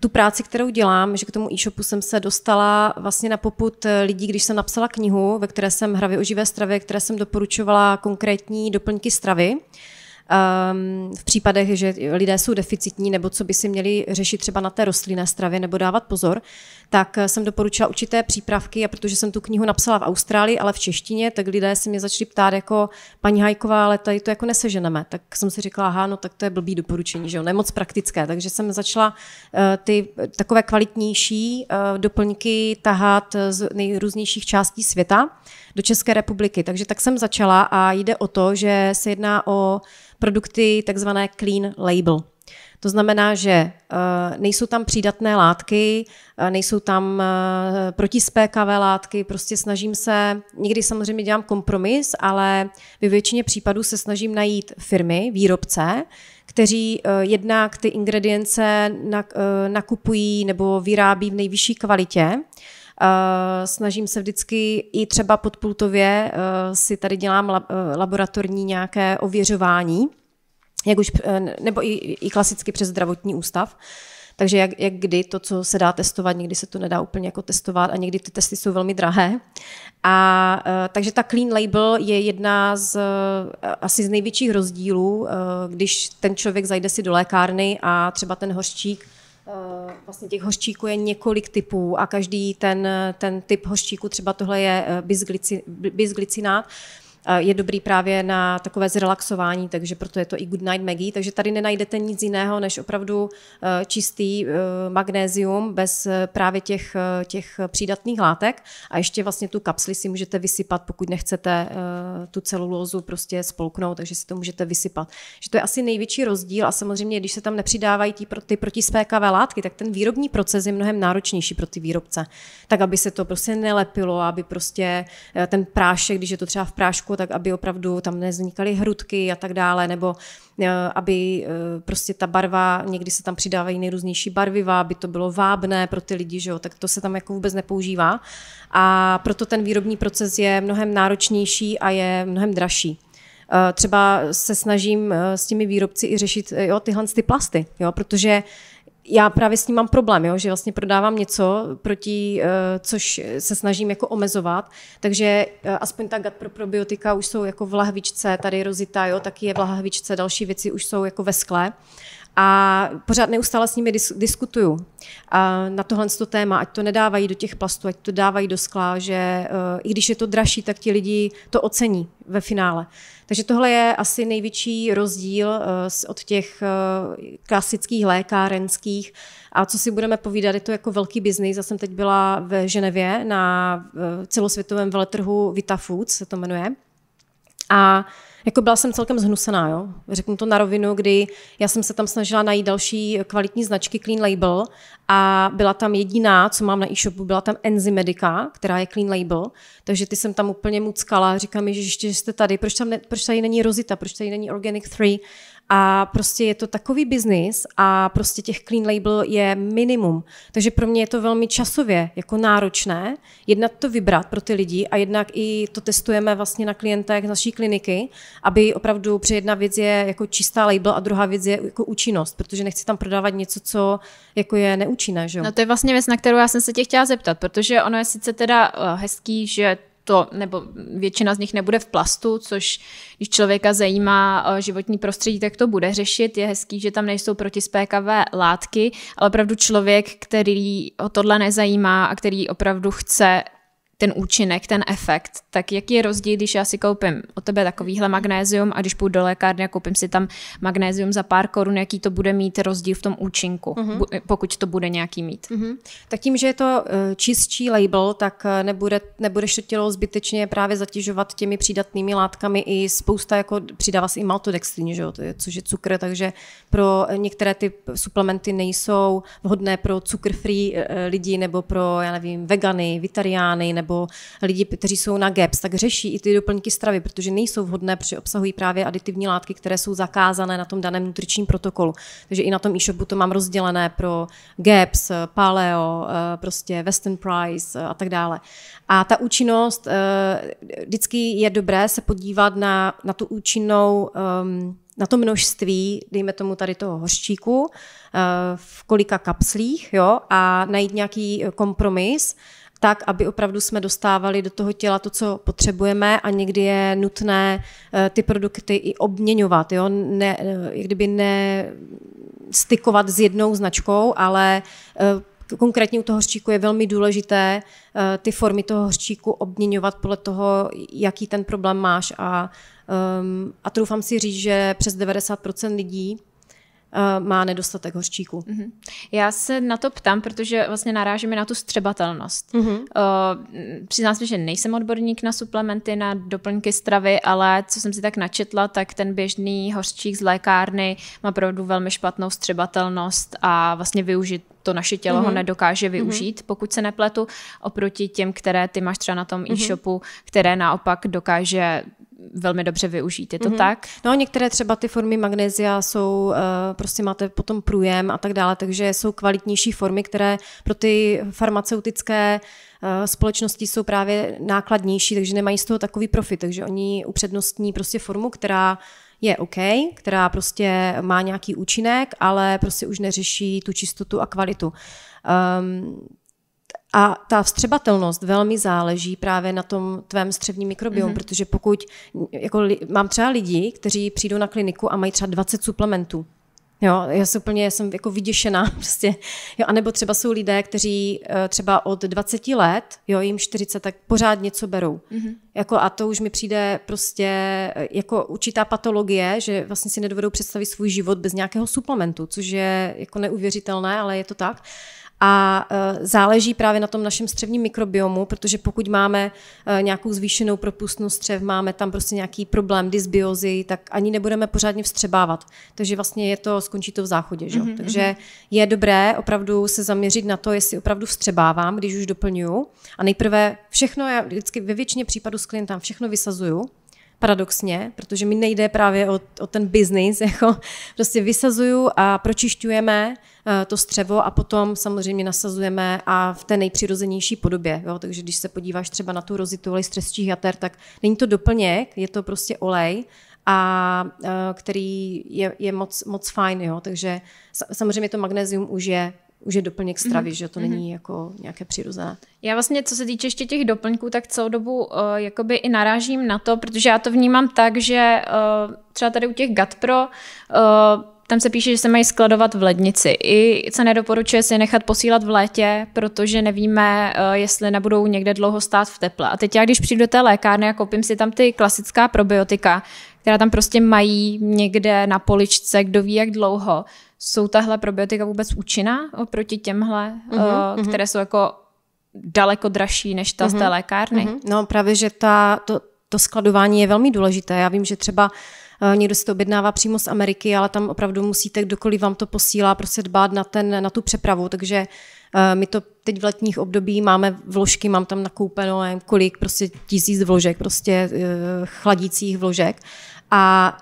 tu práci, kterou dělám, že k tomu e-shopu jsem se dostala vlastně na poput lidí, když jsem napsala knihu, ve které jsem hravě o živé stravě, které jsem doporučovala konkrétní doplňky stravy. Ehm, v případech, že lidé jsou deficitní nebo co by si měli řešit třeba na té rostlinné stravě nebo dávat pozor, tak eh, jsem doporučila určité přípravky a protože jsem tu knihu napsala v Austrálii, ale v češtině, tak lidé se mě začali ptát jako paní Hajková, ale tady to jako neseženeme. Tak jsem si řekla, aha, no tak to je blbý doporučení, že jo, nemoc praktické. Takže jsem začala eh, ty takové kvalitnější eh, doplňky tahat z nejrůznějších částí světa do České republiky. Takže tak jsem začala a jde o to, že se jedná o produkty takzvané clean label. To znamená, že eh, nejsou tam přídatné látky, eh, nejsou tam eh, protispékavé látky, prostě snažím se, někdy samozřejmě dělám kompromis, ale ve většině případů se snažím najít firmy, výrobce, kteří jednak ty ingredience nakupují nebo vyrábí v nejvyšší kvalitě, Eh, snažím se vždycky i třeba podpultově eh, si tady dělám eh, laboratorní nějaké ověřování, jak už, nebo i, i klasicky přes zdravotní ústav. Takže jak, jak kdy to, co se dá testovat, někdy se to nedá úplně jako testovat a někdy ty testy jsou velmi drahé. A takže ta clean label je jedna z asi z největších rozdílů, když ten člověk zajde si do lékárny a třeba ten hořčík Eh, vlastně těch hořčíků je několik typů a každý ten, ten typ hořčíku, třeba tohle je eh, bisglicinát, Eh, je dobrý právě na takové zrelaxování, takže proto je to i Good Night Maggie. Takže tady nenajdete nic jiného než opravdu eh, čistý eh, magnézium bez právě těch, těch přídatných látek. A ještě vlastně tu kapsli si můžete vysypat, pokud nechcete tu celulózu prostě spolknout, takže si to můžete vysypat. Že to je asi největší rozdíl a samozřejmě, když se tam nepřidávají ty, ty protispékavé látky, tak ten výrobní proces je mnohem náročnější pro ty výrobce. Tak, aby se to prostě nelepilo, aby prostě ten prášek, když je to třeba v prášku pokožku, tak aby opravdu tam nevznikaly hrudky a tak dále, nebo eh, aby eh, prostě ta barva, někdy se tam přidávají nejrůznější barviva, aby to bylo vábné pro ty lidi, že jo, tak to se tam jako vůbec nepoužívá. A proto ten výrobní proces je mnohem náročnější a je mnohem dražší. Eh, třeba se snažím s těmi výrobci i řešit jo, tyhle ty plasty, jo, protože uh, já právě s ním mám problém, jo? že vlastně prodávám něco, proti, eh, což se snažím jako omezovat, takže eh, aspoň ta gut pro probiotika už jsou jako v lahvičce, tady rozitá, jo? taky je v lahvičce, další věci už jsou jako ve skle a pořád neustále s nimi dis- diskutuju a uh, na tohle to téma, ať to nedávají do těch plastů, ať to dávají do skla, že uh, i když je to dražší, tak ti lidi to ocení ve finále. Takže tohle je asi největší rozdíl uh, od těch uh, klasických lékárenských. A co si budeme povídat, je to jako velký biznis. Já jsem teď byla v Ženevě na uh, celosvětovém veletrhu Vita Foods, se to jmenuje. A uh, jako byla jsem celkem zhnusená, jo? řeknu to na rovinu, kdy já jsem se tam snažila najít další kvalitní značky Clean Label a byla tam jediná, co mám na e-shopu, byla tam Enzymedica, která je Clean Label, takže ty jsem tam úplně muckala, říkám mi, že ještě jste tady, proč, tam ne, proč tady není Rozita, proč tady není Organic 3, a prostě je to takový biznis a prostě těch clean label je minimum. Takže pro mě je to velmi časově jako náročné jednat to vybrat pro ty lidi a jednak i to testujeme vlastně na klientech naší kliniky, aby opravdu, při jedna věc je jako čistá label a druhá věc je jako účinnost, protože nechci tam prodávat něco, co jako je neúčinné. Že No to je vlastně věc, na kterou já jsem se tě chtěla zeptat, protože ono je sice teda eh, hezký, že to, nebo většina z nich nebude v plastu, což když člověka zajímá eh, životní prostředí, tak to bude řešit. Je hezký, že tam nejsou protispékavé látky, ale opravdu člověk, který o tohle nezajímá a který opravdu chce ten účinek, ten efekt, tak jaký je rozdíl, když já si koupím o tebe takovýhle magnézium a když půjdu do lékárny a koupím si tam magnézium za pár korun, jaký to bude mít rozdíl v tom účinku, mm-hmm. pokud to bude nějaký mít. Mm-hmm. Tak tím, že je to eh, čistší label, tak eh, nebude, nebudeš to tělo zbytečně právě zatěžovat těmi přídatnými látkami i spousta, jako přidává si i maltodextrin, že jo, což je cukr, takže pro eh, některé ty suplementy nejsou vhodné pro cukr free lidi nebo pro, já nevím, vegany, vitariány nebo nebo lidi, kteří jsou na GAPS, tak řeší i ty doplňky stravy, protože nejsou vhodné, protože obsahují právě aditivní látky, které jsou zakázané na tom daném nutričním protokolu. Takže i na tom e-shopu to mám rozdělené pro GAPS, eh, Paleo, eh, prostě Western Price eh, a tak dále. A ta účinnost, vždycky je dobré se podívat na, na tu účinnou ehm, na to množství, dejme tomu tady toho hořčíku, v kolika kapslích, jo, a najít nějaký kompromis, tak, aby opravdu jsme dostávali do toho těla to, co potřebujeme a někdy je nutné eh, ty produkty i obměňovat, jo? Ne, eh, kdyby ne stykovat s jednou značkou, ale eh, konkrétně u toho hřčíku je velmi důležité ty formy toho hřčíku obměňovat podle toho, jaký ten problém máš a, ehm, a troufám si říct, že přes 90% lidí Eh, má nedostatek hořčíku. Mm-hmm. Já se na to ptám, protože vlastně narážíme na tu střebatelnost. Mm-hmm. Uh, přiznám se, že nejsem odborník na suplementy, na doplňky stravy, ale co jsem si tak načetla, tak ten běžný hořčík z lékárny má opravdu velmi špatnou střebatelnost a vlastně využit to naše tělo mm-hmm. ho mhm. nedokáže mhm. využít, mm-hmm. pokud se nepletu, oproti těm, které ty máš třeba na tom mm-hmm. e-shopu, které naopak dokáže velmi dobře využít. Je to mm-hmm. tak? No, některé třeba ty formy magnézia jsou, uh, prostě máte potom průjem a tak dále, takže jsou kvalitnější formy, které pro ty farmaceutické uh, společnosti jsou právě nákladnější, takže nemají z toho takový profit, takže oni upřednostní prostě formu, která je OK, která prostě má nějaký účinek, ale prostě už neřeší tu čistotu a kvalitu. Um, a ta vstřebatelnost velmi záleží právě na tom tvém střevním mikrobiomu, mm-hmm. protože pokud jako, mám třeba lidi, kteří přijdou na kliniku a mají třeba 20 suplementů, Jo, já jsem úplně, já jsem jako vyděšená prostě. Jo, anebo třeba jsou lidé, kteří eh, třeba od 20 let, jo, jim 40, tak pořád něco berou. Mm-hmm. Jako a to už mi přijde prostě eh, jako určitá patologie, že vlastně si nedovedou představit svůj život bez nějakého suplementu, což je jako neuvěřitelné, ale je to tak. Uh, a e, záleží právě na tom našem střevním mikrobiomu, protože pokud máme e, nějakou zvýšenou propustnost střev, máme tam prostě nějaký problém dysbiozy, tak ani nebudeme pořádně vstřebávat. Takže vlastně je to, skončí to v záchodě. Že? Mm-hmm. Takže mhm. je dobré opravdu se zaměřit na to, jestli opravdu vstřebávám, když už doplňuju. A nejprve všechno, já vždycky ve většině případů s klientem všechno vysazuju, paradoxně, protože mi nejde právě o, o ten biznis, jako prostě vysazuju a pročišťujeme eh, to střevo a potom samozřejmě nasazujeme a v té nejpřirozenější podobě. Jo? Takže když se podíváš třeba na tu rozitu olej z třesčích jater, tak není to doplněk, je to prostě olej, a eh, který je, je moc, moc fajn. Jo? Takže samozřejmě to magnézium už je už je doplněk mhm. stravy, mm-hmm. že to mhm. není mm-hmm. jako nějaké přirozené. Já vlastně, co se týče ještě těch doplňků, tak celou dobu uh, jakoby i narážím na to, protože já to vnímám tak, že uh, třeba tady u těch GATPRO uh, eh, tam se píše, že se mají skladovat v lednici. I se nedoporučuje si nechat posílat v létě, protože nevíme, jestli nebudou někde dlouho stát v teple. A teď já, když přijdu do té lékárny a koupím si tam ty klasická probiotika, která tam prostě mají někde na poličce, kdo ví jak dlouho, jsou tahle probiotika vůbec účinná oproti těmhle, uh-huh, uh, které jsou jako daleko dražší než ta uh-huh, z té mhm, lékárny? Uh-huh. No právě, že ta, to, to skladování je velmi důležité. Já vím, že třeba eh, někdo si to objednává přímo z Ameriky, ale tam opravdu musíte, kdokoliv vám to posílá, prostě dbát na, ten, na tu přepravu, takže eh, my to teď v letních období máme vložky, mám tam nakoupeno kolik, prostě tisíc vložek, prostě chladících vložek a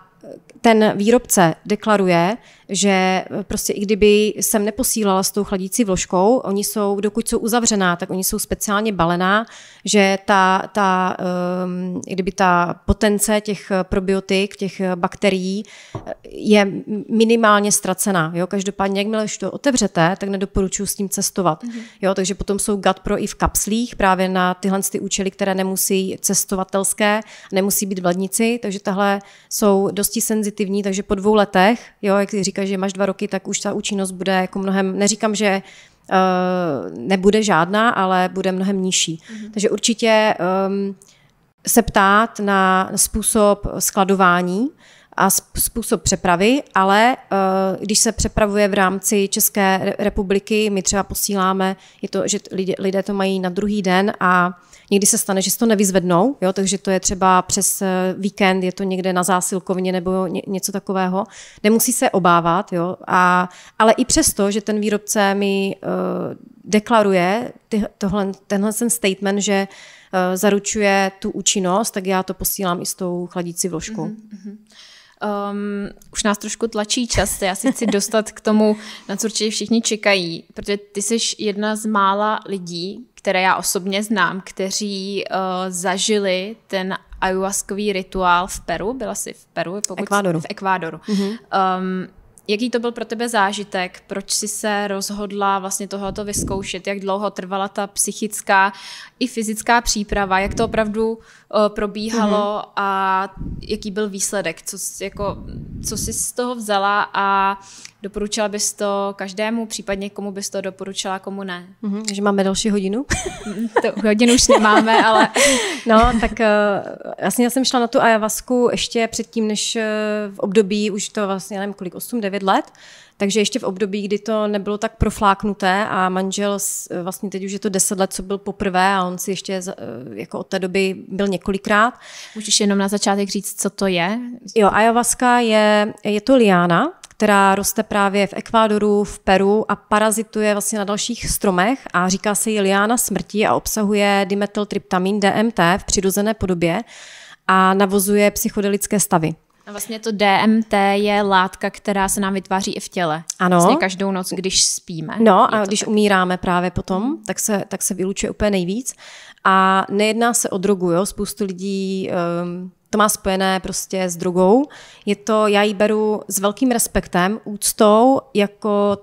ten výrobce deklaruje, že eh, prostě i kdyby jsem neposílala s tou chladící vložkou, oni jsou, dokud jsou uzavřená, tak oni jsou speciálně balená, že ta, ta, ehm, kdyby ta potence těch probiotik, těch bakterií eh, je minimálně ztracená. Jo? Každopádně, jakmile už to otevřete, tak nedoporučuji s tím cestovat. Mm-hmm. Jo? Takže potom jsou gut pro i v kapslích právě na tyhle ty účely, které nemusí cestovatelské, nemusí být v lednici, takže tahle jsou dosti senzitivní, takže po dvou letech, jo, jak říkáš, že máš dva roky, tak už ta účinnost bude jako mnohem, neříkám, že Eh, nebude žádná, ale bude mnohem nižší. Mm-hmm. Takže určitě um, se ptát na způsob skladování a způsob přepravy, ale eh, když se přepravuje v rámci České republiky, my třeba posíláme, je to, že lidé, lidé to mají na druhý den a Někdy se stane, že se to nevyzvednou, jo, takže to je třeba přes eh, víkend, je to někde na zásilkovně nebo něco takového. Nemusí se obávat, jo, a, ale i přesto, že ten výrobce mi uh, deklaruje ty, tohle, tenhle ten statement, že uh, zaručuje tu účinnost, tak já to posílám i s tou chladící vložkou. Mm-hmm um, už nás trošku tlačí čas, já si chci dostat k tomu, na co určitě všichni čekají, protože ty jsi jedna z mála lidí, které já osobně znám, kteří uh, zažili ten ayahuaskový rituál v Peru, byla jsi v Peru? Pokud Ekvádoru. V Ekvádoru. Mm-hmm. Um, Jaký to byl pro tebe zážitek? Proč jsi se rozhodla vlastně tohoto vyzkoušet? Jak dlouho trvala ta psychická i fyzická příprava? Jak to opravdu eh, probíhalo mm-hmm. a jaký byl výsledek? Co, jako, co jsi z toho vzala a Doporučila bys to každému, případně komu bys to doporučila, komu ne? Mm-hmm, že máme další hodinu? to hodinu už nemáme, ale... no, tak uh, vlastně já jsem šla na tu ajavasku ještě předtím, než uh, v období, už to vlastně, nevím kolik, 8-9 let, takže ještě v období, kdy to nebylo tak profláknuté a manžel vlastně teď už je to deset let, co byl poprvé a on si ještě eh, jako od té doby byl několikrát. Můžeš jenom na začátek říct, co to je? Jo, ayahuasca je, je to liána, která roste právě v Ekvádoru, v Peru a parazituje vlastně na dalších stromech a říká se jí liána smrti a obsahuje dimetyltryptamin DMT v přirozené podobě a navozuje psychodelické stavy. A vlastně to DMT je látka, která se nám vytváří i v těle. Ano. Vlastně každou noc, když spíme. No a když tak. umíráme právě potom, mhm. tak se, tak se vylučuje úplně nejvíc. A nejedná se o drogu, jo? Spoustu lidí um, to má spojené prostě s drogou. Je to, já ji beru s velkým respektem, úctou, jako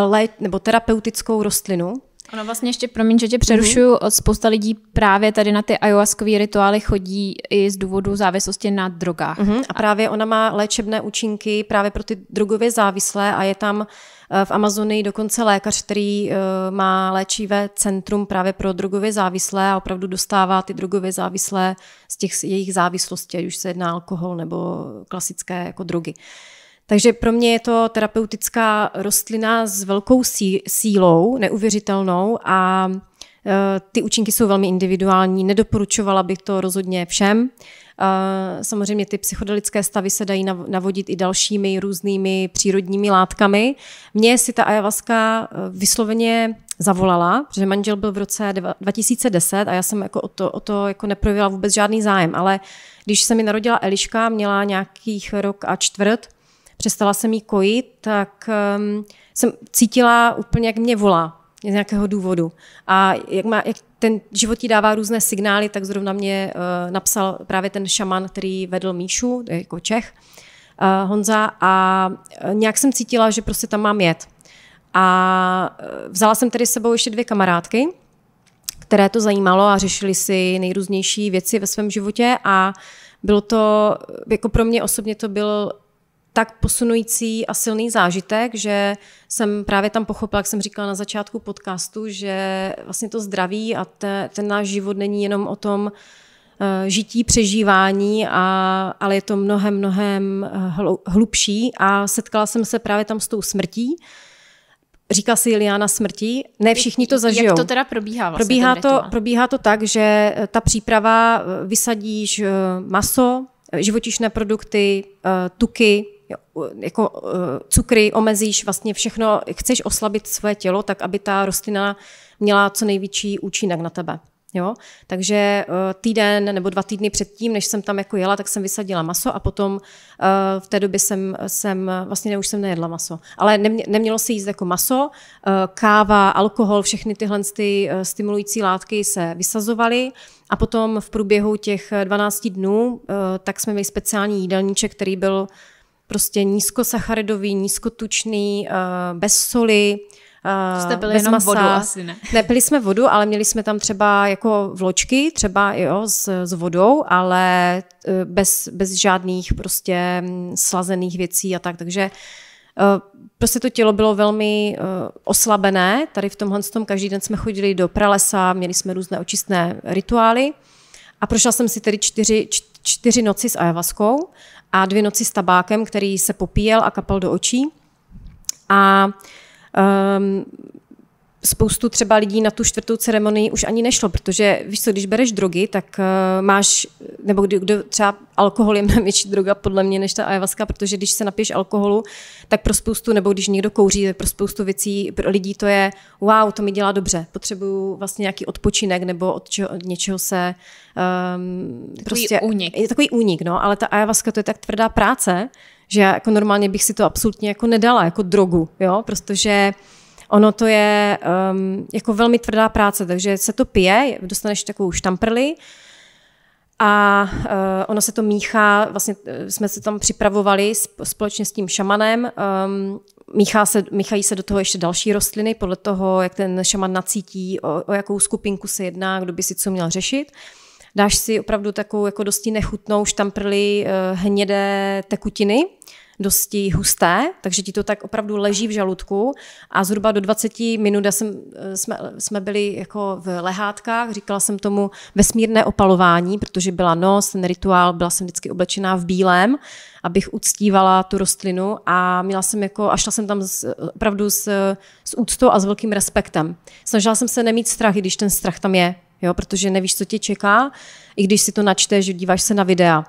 lé, nebo terapeutickou rostlinu. Ono vlastně ještě, promiň, že tě přerušuju, mm-hmm. spousta lidí právě tady na ty ayahuaskové rituály chodí i z důvodu závislosti na drogách. Mm-hmm. A právě ona má léčebné účinky právě pro ty drogově závislé a je tam uh, Eh, v Amazonii dokonce lékař, který eh, má léčivé centrum právě pro drogově závislé a opravdu dostává ty drogově závislé z těch jejich závislostí, ať už se jedná alkohol nebo klasické jako drogy. Takže pro mě je to terapeutická rostlina s velkou sílou, neuvěřitelnou a Eh, ty účinky jsou velmi individuální, nedoporučovala bych to rozhodně všem. Eh, samozřejmě ty psychodelické stavy se dají navodit i dalšími různými přírodními látkami. Mě si ta ayahuasca eh, vysloveně zavolala, protože manžel byl v roce 2010 a já jsem jako o to, o to jako neprojevila vůbec žádný zájem, ale když se mi narodila Eliška, měla nějakých rok a čtvrt, přestala se mi kojit, tak ehm, jsem cítila úplně, jak mě volá z nějakého důvodu. A jak, má, jak ten život ti dává různé signály, tak zrovna mě uh, napsal právě ten šaman, který vedl Míšu, jako Čech, uh, Honza, a eh, nějak jsem cítila, že prostě tam mám jet. A vzala jsem tedy s sebou ještě dvě kamarádky, které to zajímalo a řešili si nejrůznější věci ve svém životě a bylo to, jako pro mě osobně to byl tak posunující a silný zážitek, že jsem právě tam pochopila, jak jsem říkala na začátku podcastu, že vlastně to zdraví a te, ten náš život není jenom o tom uh, žití, přežívání, a, ale je to mnohem, mnohem eh, hlubší a setkala jsem se právě tam s tou smrtí, Říká si Iliana smrti, ne všichni to zažijou. Jak to teda probíhá vlastně probíhá to, probíhá to tak, že eh, ta příprava vysadíš maso, živočišné produkty, tuky, Jo, jako uh, cukry omezíš, vlastně všechno, chceš oslabit své tělo tak, aby ta rostlina měla co největší účinek na tebe. Jo? Takže uh, týden nebo dva týdny předtím, než jsem tam jako jela, tak jsem vysadila maso a potom uh, v té době jsem, jsem vlastně ne, už jsem nejedla maso. Ale nemě, nemělo se jíst jako maso, uh, káva, alkohol, všechny tyhle ty, uh, stimulující látky se vysazovaly a potom v průběhu těch 12 dnů uh, tak jsme měli speciální jídelníček, který byl uh, prostě nízkosacharidový, nízkotučný, eh, bez soli, Uh, jste byli eh, bez jenom masa. vodu asi, ne? Nepili jsme vodu, ale měli jsme tam třeba jako vločky, třeba jo, s, s vodou, ale eh, bez, bez žádných prostě mm, slazených věcí a tak, takže uh, prostě to tělo bylo velmi uh, oslabené. Tady v tomhle tom každý den jsme chodili do pralesa, měli jsme různé očistné rituály a prošla jsem si tedy čtyři, čtyři noci s ajavaskou a dvě noci s tabákem, který se popíjel a kapal do očí. A um, spoustu třeba lidí na tu čtvrtou ceremonii už ani nešlo, protože víš co, když bereš drogy, tak uh, máš, nebo kdy, kdo třeba alkohol je mnohem větší droga podle mě než ta ayahuasca, protože když se napiješ alkoholu, tak pro spoustu, nebo když někdo kouří, tak pro spoustu věcí, pro lidí to je wow, to mi dělá dobře, potřebuju vlastně nějaký odpočinek nebo od, čeho, od něčeho se um, takový prostě, únik. Je takový únik, no, ale ta ayahuasca to je tak tvrdá práce, že já jako normálně bych si to absolutně jako nedala jako drogu, jo, protože ono to je um, jako velmi tvrdá práce, takže se to pije, dostaneš takovou štamprli, a uh, ono se to míchá, vlastně eh, jsme se tam připravovali společně s tím šamanem, um, míchá se, míchají se do toho ještě další rostliny podle toho, jak ten šaman nacítí, o, o jakou skupinku se jedná, kdo by si co měl řešit. Dáš si opravdu takovou jako dosti nechutnou štamprli eh, hnědé tekutiny, dosti husté, takže ti to tak opravdu leží v žaludku a zhruba do 20 minut jsem, eh, jsme, jsme byli jako v lehátkách, říkala jsem tomu vesmírné opalování, protože byla nos ten rituál, byla jsem vždycky oblečená v bílém, abych uctívala tu rostlinu a měla jsem jako, a šla jsem tam s, opravdu s, s úctou a s velkým respektem. Snažila jsem se nemít strach, i když ten strach tam je, jo, protože nevíš, co tě čeká, i když si to načteš, díváš se na videa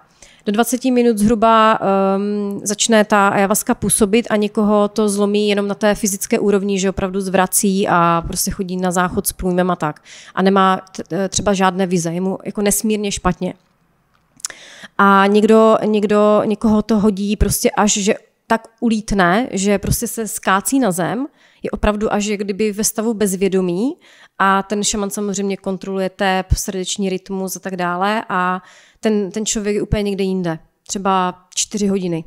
do 20 minut zhruba um, začne ta ayahuasca působit a někoho to zlomí jenom na té fyzické úrovni, že opravdu zvrací a prostě chodí na záchod s průjmem a tak. A nemá e, třeba žádné vize, je mu jako nesmírně špatně. A někdo, někdo, někoho to hodí prostě až, že tak ulítne, že prostě se skácí na zem, je opravdu až jak kdyby ve stavu bezvědomí a ten šaman samozřejmě kontroluje tep, srdeční rytmus a tak dále a ten, ten člověk je úplně někde jinde. Třeba čtyři hodiny.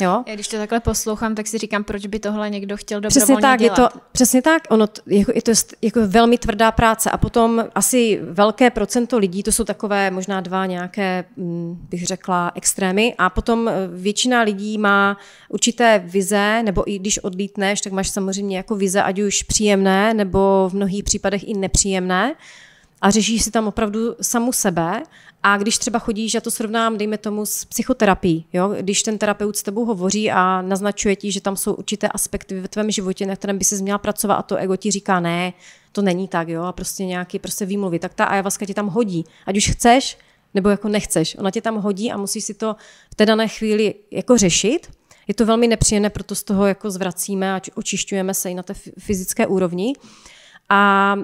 Jo? Já když to takhle poslouchám, tak si říkám, proč by tohle někdo chtěl dobrovolně přesně tak, dělat. Je to, přesně tak, ono, je to jako velmi tvrdá práce a potom asi velké procento lidí, to jsou takové možná dva nějaké, mm, bych řekla, extrémy a potom eh, většina lidí má určité vize, nebo i když odlítneš, tak máš samozřejmě jako vize, ať už příjemné, nebo v mnohých případech i nepříjemné a řešíš si tam opravdu samu sebe a když třeba chodíš, já to srovnám, dejme tomu, s psychoterapií, jo? když ten terapeut s tebou hovoří a naznačuje ti, že tam jsou určité aspekty ve tvém životě, na kterém by se měla pracovat a to ego ti říká ne, to není tak, jo, a prostě nějaký prostě výmluvy, tak ta ayahuasca tě tam hodí, ať už chceš, nebo jako nechceš. Ona tě tam hodí a musíš si to v té dané chvíli jako řešit. Je to velmi nepříjemné, proto z toho jako zvracíme a očišťujeme se i na té fyzické úrovni. A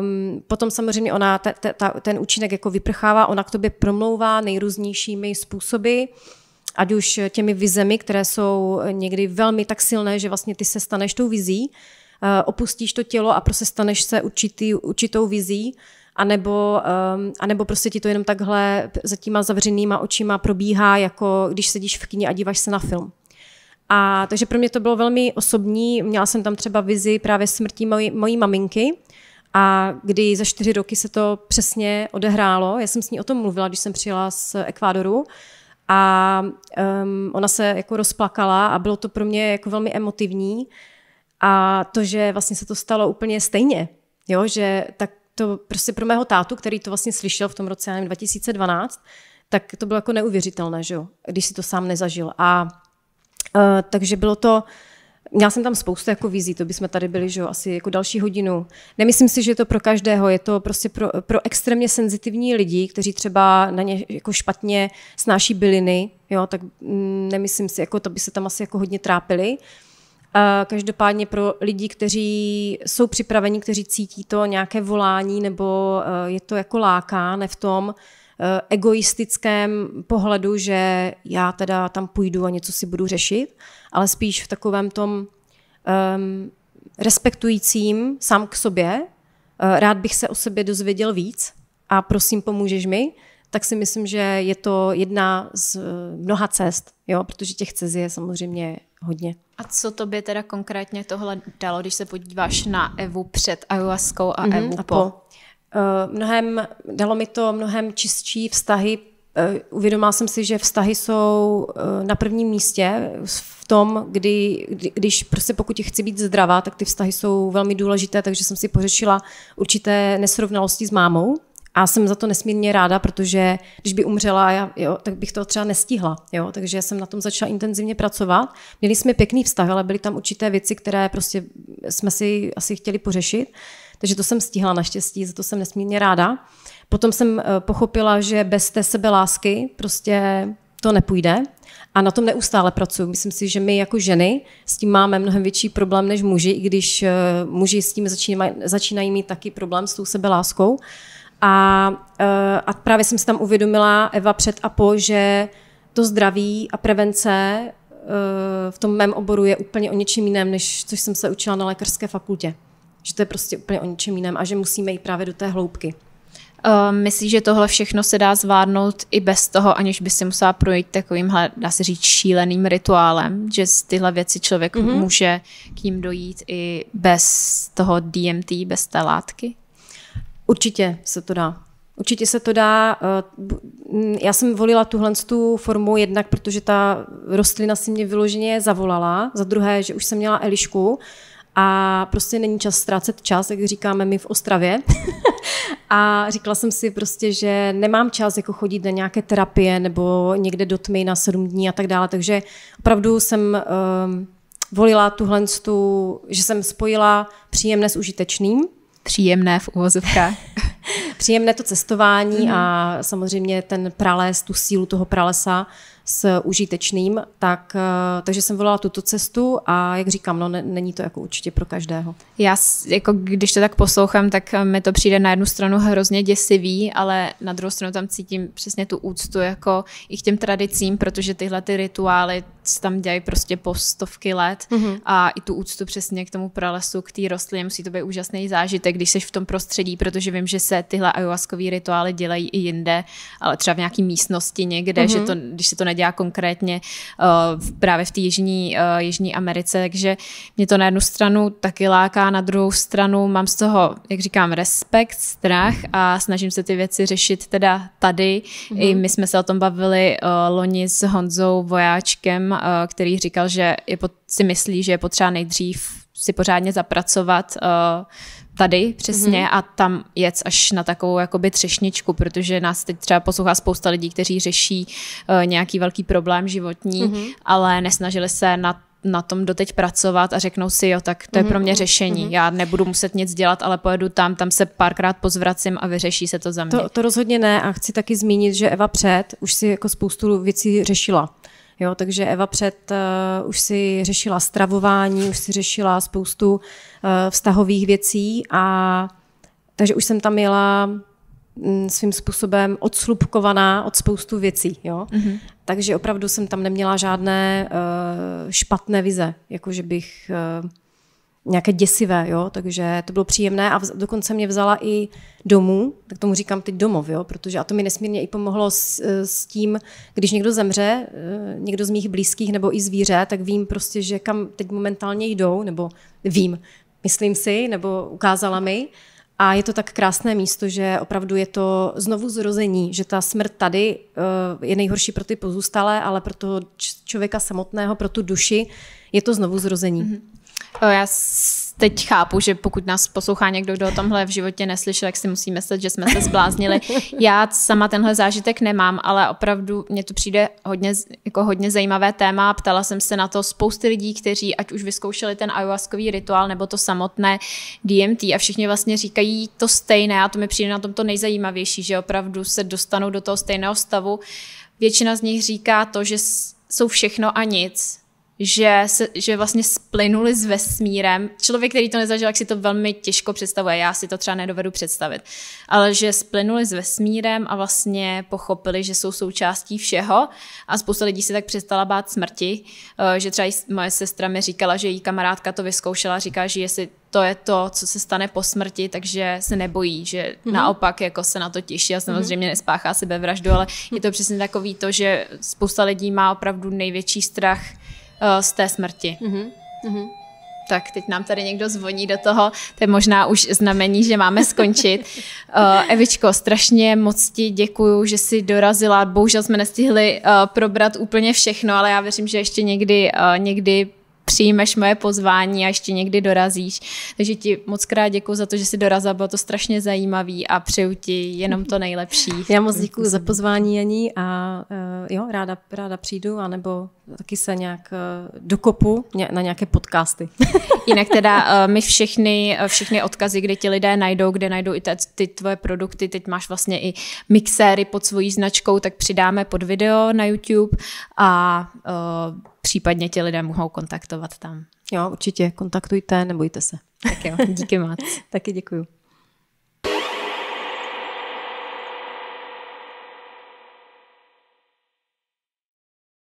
um, potom samozřejmě ona ta, ta, ta, ten účinek jako vyprchává, ona k tobě promlouvá nejrůznějšími způsoby, ať už těmi vizemi, které jsou někdy velmi tak silné, že vlastně ty se staneš tou vizí, eh, opustíš to tělo a prostě staneš se určitý, určitou vizí, anebo, um, anebo prostě ti to jenom takhle za těma zavřenýma očima probíhá, jako když sedíš v kyně a díváš se na film. A takže pro mě to bylo velmi osobní. Měla jsem tam třeba vizi právě smrti mojí, mojí maminky, a kdy za čtyři roky se to přesně odehrálo. Já jsem s ní o tom mluvila, když jsem přijela z Ekvádoru a um, ona se jako rozplakala a bylo to pro mě jako velmi emotivní a to, že vlastně se to stalo úplně stejně, jo, že tak to prostě pro mého tátu, který to vlastně slyšel v tom roce nevím, 2012, tak to bylo jako neuvěřitelné, že jo, když si to sám nezažil. A Eh, takže bylo to, měla jsem tam spoustu jako vizí, to bychom tady byli, že jo, asi jako další hodinu. Nemyslím si, že je to pro každého, je to prostě pro, pro extrémně senzitivní lidi, kteří třeba na ně jako špatně snáší byliny, jo, tak mm, nemyslím si, jako to by se tam asi jako hodně trápili. Uh, každopádně pro lidi, kteří jsou připraveni, kteří cítí to nějaké volání, nebo uh, je to jako láká, ne v tom, uh, Eh, egoistickém pohledu, že já teda tam půjdu a něco si budu řešit, ale spíš v takovém tom um, respektujícím sám k sobě. Eh, rád bych se o sobě dozvěděl víc a prosím, pomůžeš mi tak si myslím, že je to jedna z eh, mnoha cest, jo, protože těch cest je samozřejmě hodně. A co tobě teda konkrétně tohle dalo, když se podíváš na Evu před ayahuaskou a mm-hmm, Evu a po? po? Eh, mnohem, dalo mi to mnohem čistší vztahy. Eh, uvědomila jsem si, že vztahy jsou eh, na prvním místě v tom, kdy, když prostě pokud chci být zdravá, tak ty vztahy jsou velmi důležité, takže jsem si pořešila určité nesrovnalosti s mámou, a jsem za to nesmírně ráda, protože když by umřela, já, jo, tak bych to třeba nestihla. Jo? Takže jsem na tom začala intenzivně pracovat. Měli jsme pěkný vztah, ale byly tam určité věci, které prostě jsme si asi chtěli pořešit. Takže to jsem stihla naštěstí, za to jsem nesmírně ráda. Potom jsem eh, pochopila, že bez té lásky prostě to nepůjde a na tom neustále pracuji. Myslím si, že my jako ženy s tím máme mnohem větší problém než muži, i když eh, muži s tím začínají, začínají mít taky problém s tou sebeláskou. A, eh, a právě jsem si tam uvědomila, Eva, před a po, že to zdraví a prevence v tom mém oboru je úplně o něčem jiném, než což jsem se učila na lékařské fakultě že to je prostě úplně o ničem jiném a že musíme jít právě do té hloubky. Ehm, myslíš, že tohle všechno se dá zvládnout i bez toho, aniž by si musela projít takovýmhle, dá se říct, šíleným rituálem, že z tyhle věci člověk mm-hmm. může k ním dojít i bez toho DMT, bez té látky? Určitě se to dá. Určitě se to dá. Eh, mm, já jsem volila tuhle tu formu jednak, protože ta rostlina si mě vyloženě zavolala, za druhé, že už jsem měla Elišku, a prostě není čas ztrácet čas, jak říkáme my v Ostravě. a říkala jsem si prostě, že nemám čas jako chodit na nějaké terapie nebo někde do tmy na sedm dní a tak dále, takže opravdu jsem um, volila tuhle, tu, že jsem spojila příjemné s užitečným. Příjemné v uvozovkách. příjemné to cestování mm. a samozřejmě ten prales, tu sílu toho pralesa, s užitečným, tak, eh, takže jsem volala tuto cestu a jak říkám, no, není to jako určitě pro každého. Já, jako když to tak poslouchám, tak eh, mi to přijde na jednu stranu hrozně děsivý, ale na druhou stranu tam cítím přesně tu úctu jako i k těm tradicím, protože tyhle ty rituály, tam dějí prostě po stovky let mm-hmm. a i tu úctu přesně k tomu pralesu, k té rostlině, musí to být úžasný zážitek, když jsi v tom prostředí, protože vím, že se tyhle ayahuaskové rituály dělají i jinde, ale třeba v nějaké místnosti někde, mm-hmm. že mhm. to, když se to nedělá konkrétně uh, právě v té jižní, uh, jižní Americe, takže mě to na jednu stranu taky láká, na druhou stranu mám z toho, jak říkám, respekt, strach a snažím se ty věci řešit teda tady. Mm-hmm. I mhm. my jsme se o tom bavili uh, loni s Honzou Vojáčkem Eh, který říkal, že je pod si myslí, že je potřeba nejdřív si pořádně zapracovat eh, tady přesně mm-hmm. a tam jet až na takovou jakoby třešničku, protože nás teď třeba poslouchá spousta lidí, kteří řeší uh, nějaký velký problém životní, mm-hmm. ale nesnažili se na na tom doteď pracovat a řeknou si, jo, tak to je mm-hmm. pro mě mhm, řešení. Mm-hmm. Já nebudu muset nic dělat, ale pojedu tam, tam se párkrát pozvracím a vyřeší se to za mě. To, to rozhodně ne a chci taky zmínit, že Eva před už si jako spoustu věcí řešila. Jo, takže Eva před uh, už si řešila stravování, už si řešila spoustu uh, vztahových věcí a takže už jsem tam jela mm, svým způsobem odslupkovaná od spoustu věcí. Jo? Mm-hmm. Takže opravdu jsem tam neměla žádné uh, špatné vize, jako že bych uh, nějaké děsivé, jo, takže to bylo příjemné a dokonce mě vzala i domů, tak tomu říkám teď domov, jo, protože a to mi nesmírně i pomohlo s, s tím, když někdo zemře, eh, někdo z mých blízkých nebo i zvíře, tak vím prostě, že kam teď momentálně jdou, nebo vím, myslím si, nebo ukázala mi, a je to tak krásné místo, že opravdu je to znovu zrození, že ta smrt tady eh, je nejhorší pro ty pozůstalé, ale pro toho člověka samotného, pro tu duši je to znovu zrození. Mm-hmm. Eh, já teď chápu, že pokud nás poslouchá někdo, kdo o tomhle v životě neslyšel, tak si musíme myslet, že jsme se zbláznili. Já sama tenhle zážitek nemám, ale opravdu mě to přijde hodně, jako hodně zajímavé téma. Ptala jsem se na to spousty lidí, kteří ať už vyzkoušeli ten ayahuaskový rituál nebo to samotné DMT a všichni vlastně říkají to stejné a to mi přijde na tom to nejzajímavější, že opravdu se dostanou do toho stejného stavu. Většina z nich říká to, že jsou všechno a nic, že, se, že vlastně splynuli s vesmírem. Člověk, který to nezažil, jak si to velmi těžko představuje, já si to třeba nedovedu představit, ale že splynuli s vesmírem a vlastně pochopili, že jsou součástí všeho a spousta lidí si tak přestala bát smrti, eh, že třeba moje sestra mi říkala, že její kamarádka to vyzkoušela, říká, že jestli to je to, co se stane po smrti, takže se nebojí, že mm-hmm. naopak jako se na to těší a samozřejmě mm-hmm. nespáchá sebevraždu, ale je to přesně takový to, že spousta lidí má opravdu největší strach Eh, z té smrti. Mm-hmm. Mm-hmm. Tak teď nám tady někdo zvoní do toho, to je možná už znamení, že máme skončit. Eh, Evičko, strašně moc ti děkuju, že jsi dorazila. Bohužel jsme nestihli eh, probrat úplně všechno, ale já věřím, že ještě někdy, někdy přijmeš moje pozvání a ještě někdy dorazíš. Takže ti moc krát děkuji za to, že jsi dorazila, bylo to strašně zajímavý a přeju ti jenom to nejlepší. Já moc děkuji za pozvání, Janí, a eh, jo, ráda, ráda přijdu, anebo taky se nějak eh, dokopu na nějaké podcasty. Jinak teda eh, my všechny, všechny odkazy, kde ti lidé najdou, kde najdou i te, ty tvoje produkty, teď máš vlastně i mixéry pod svojí značkou, tak přidáme pod video na YouTube a uh, případně tě lidé mohou kontaktovat tam. Jo, určitě kontaktujte, nebojte se. Tak jo, díky moc. Taky děkuju.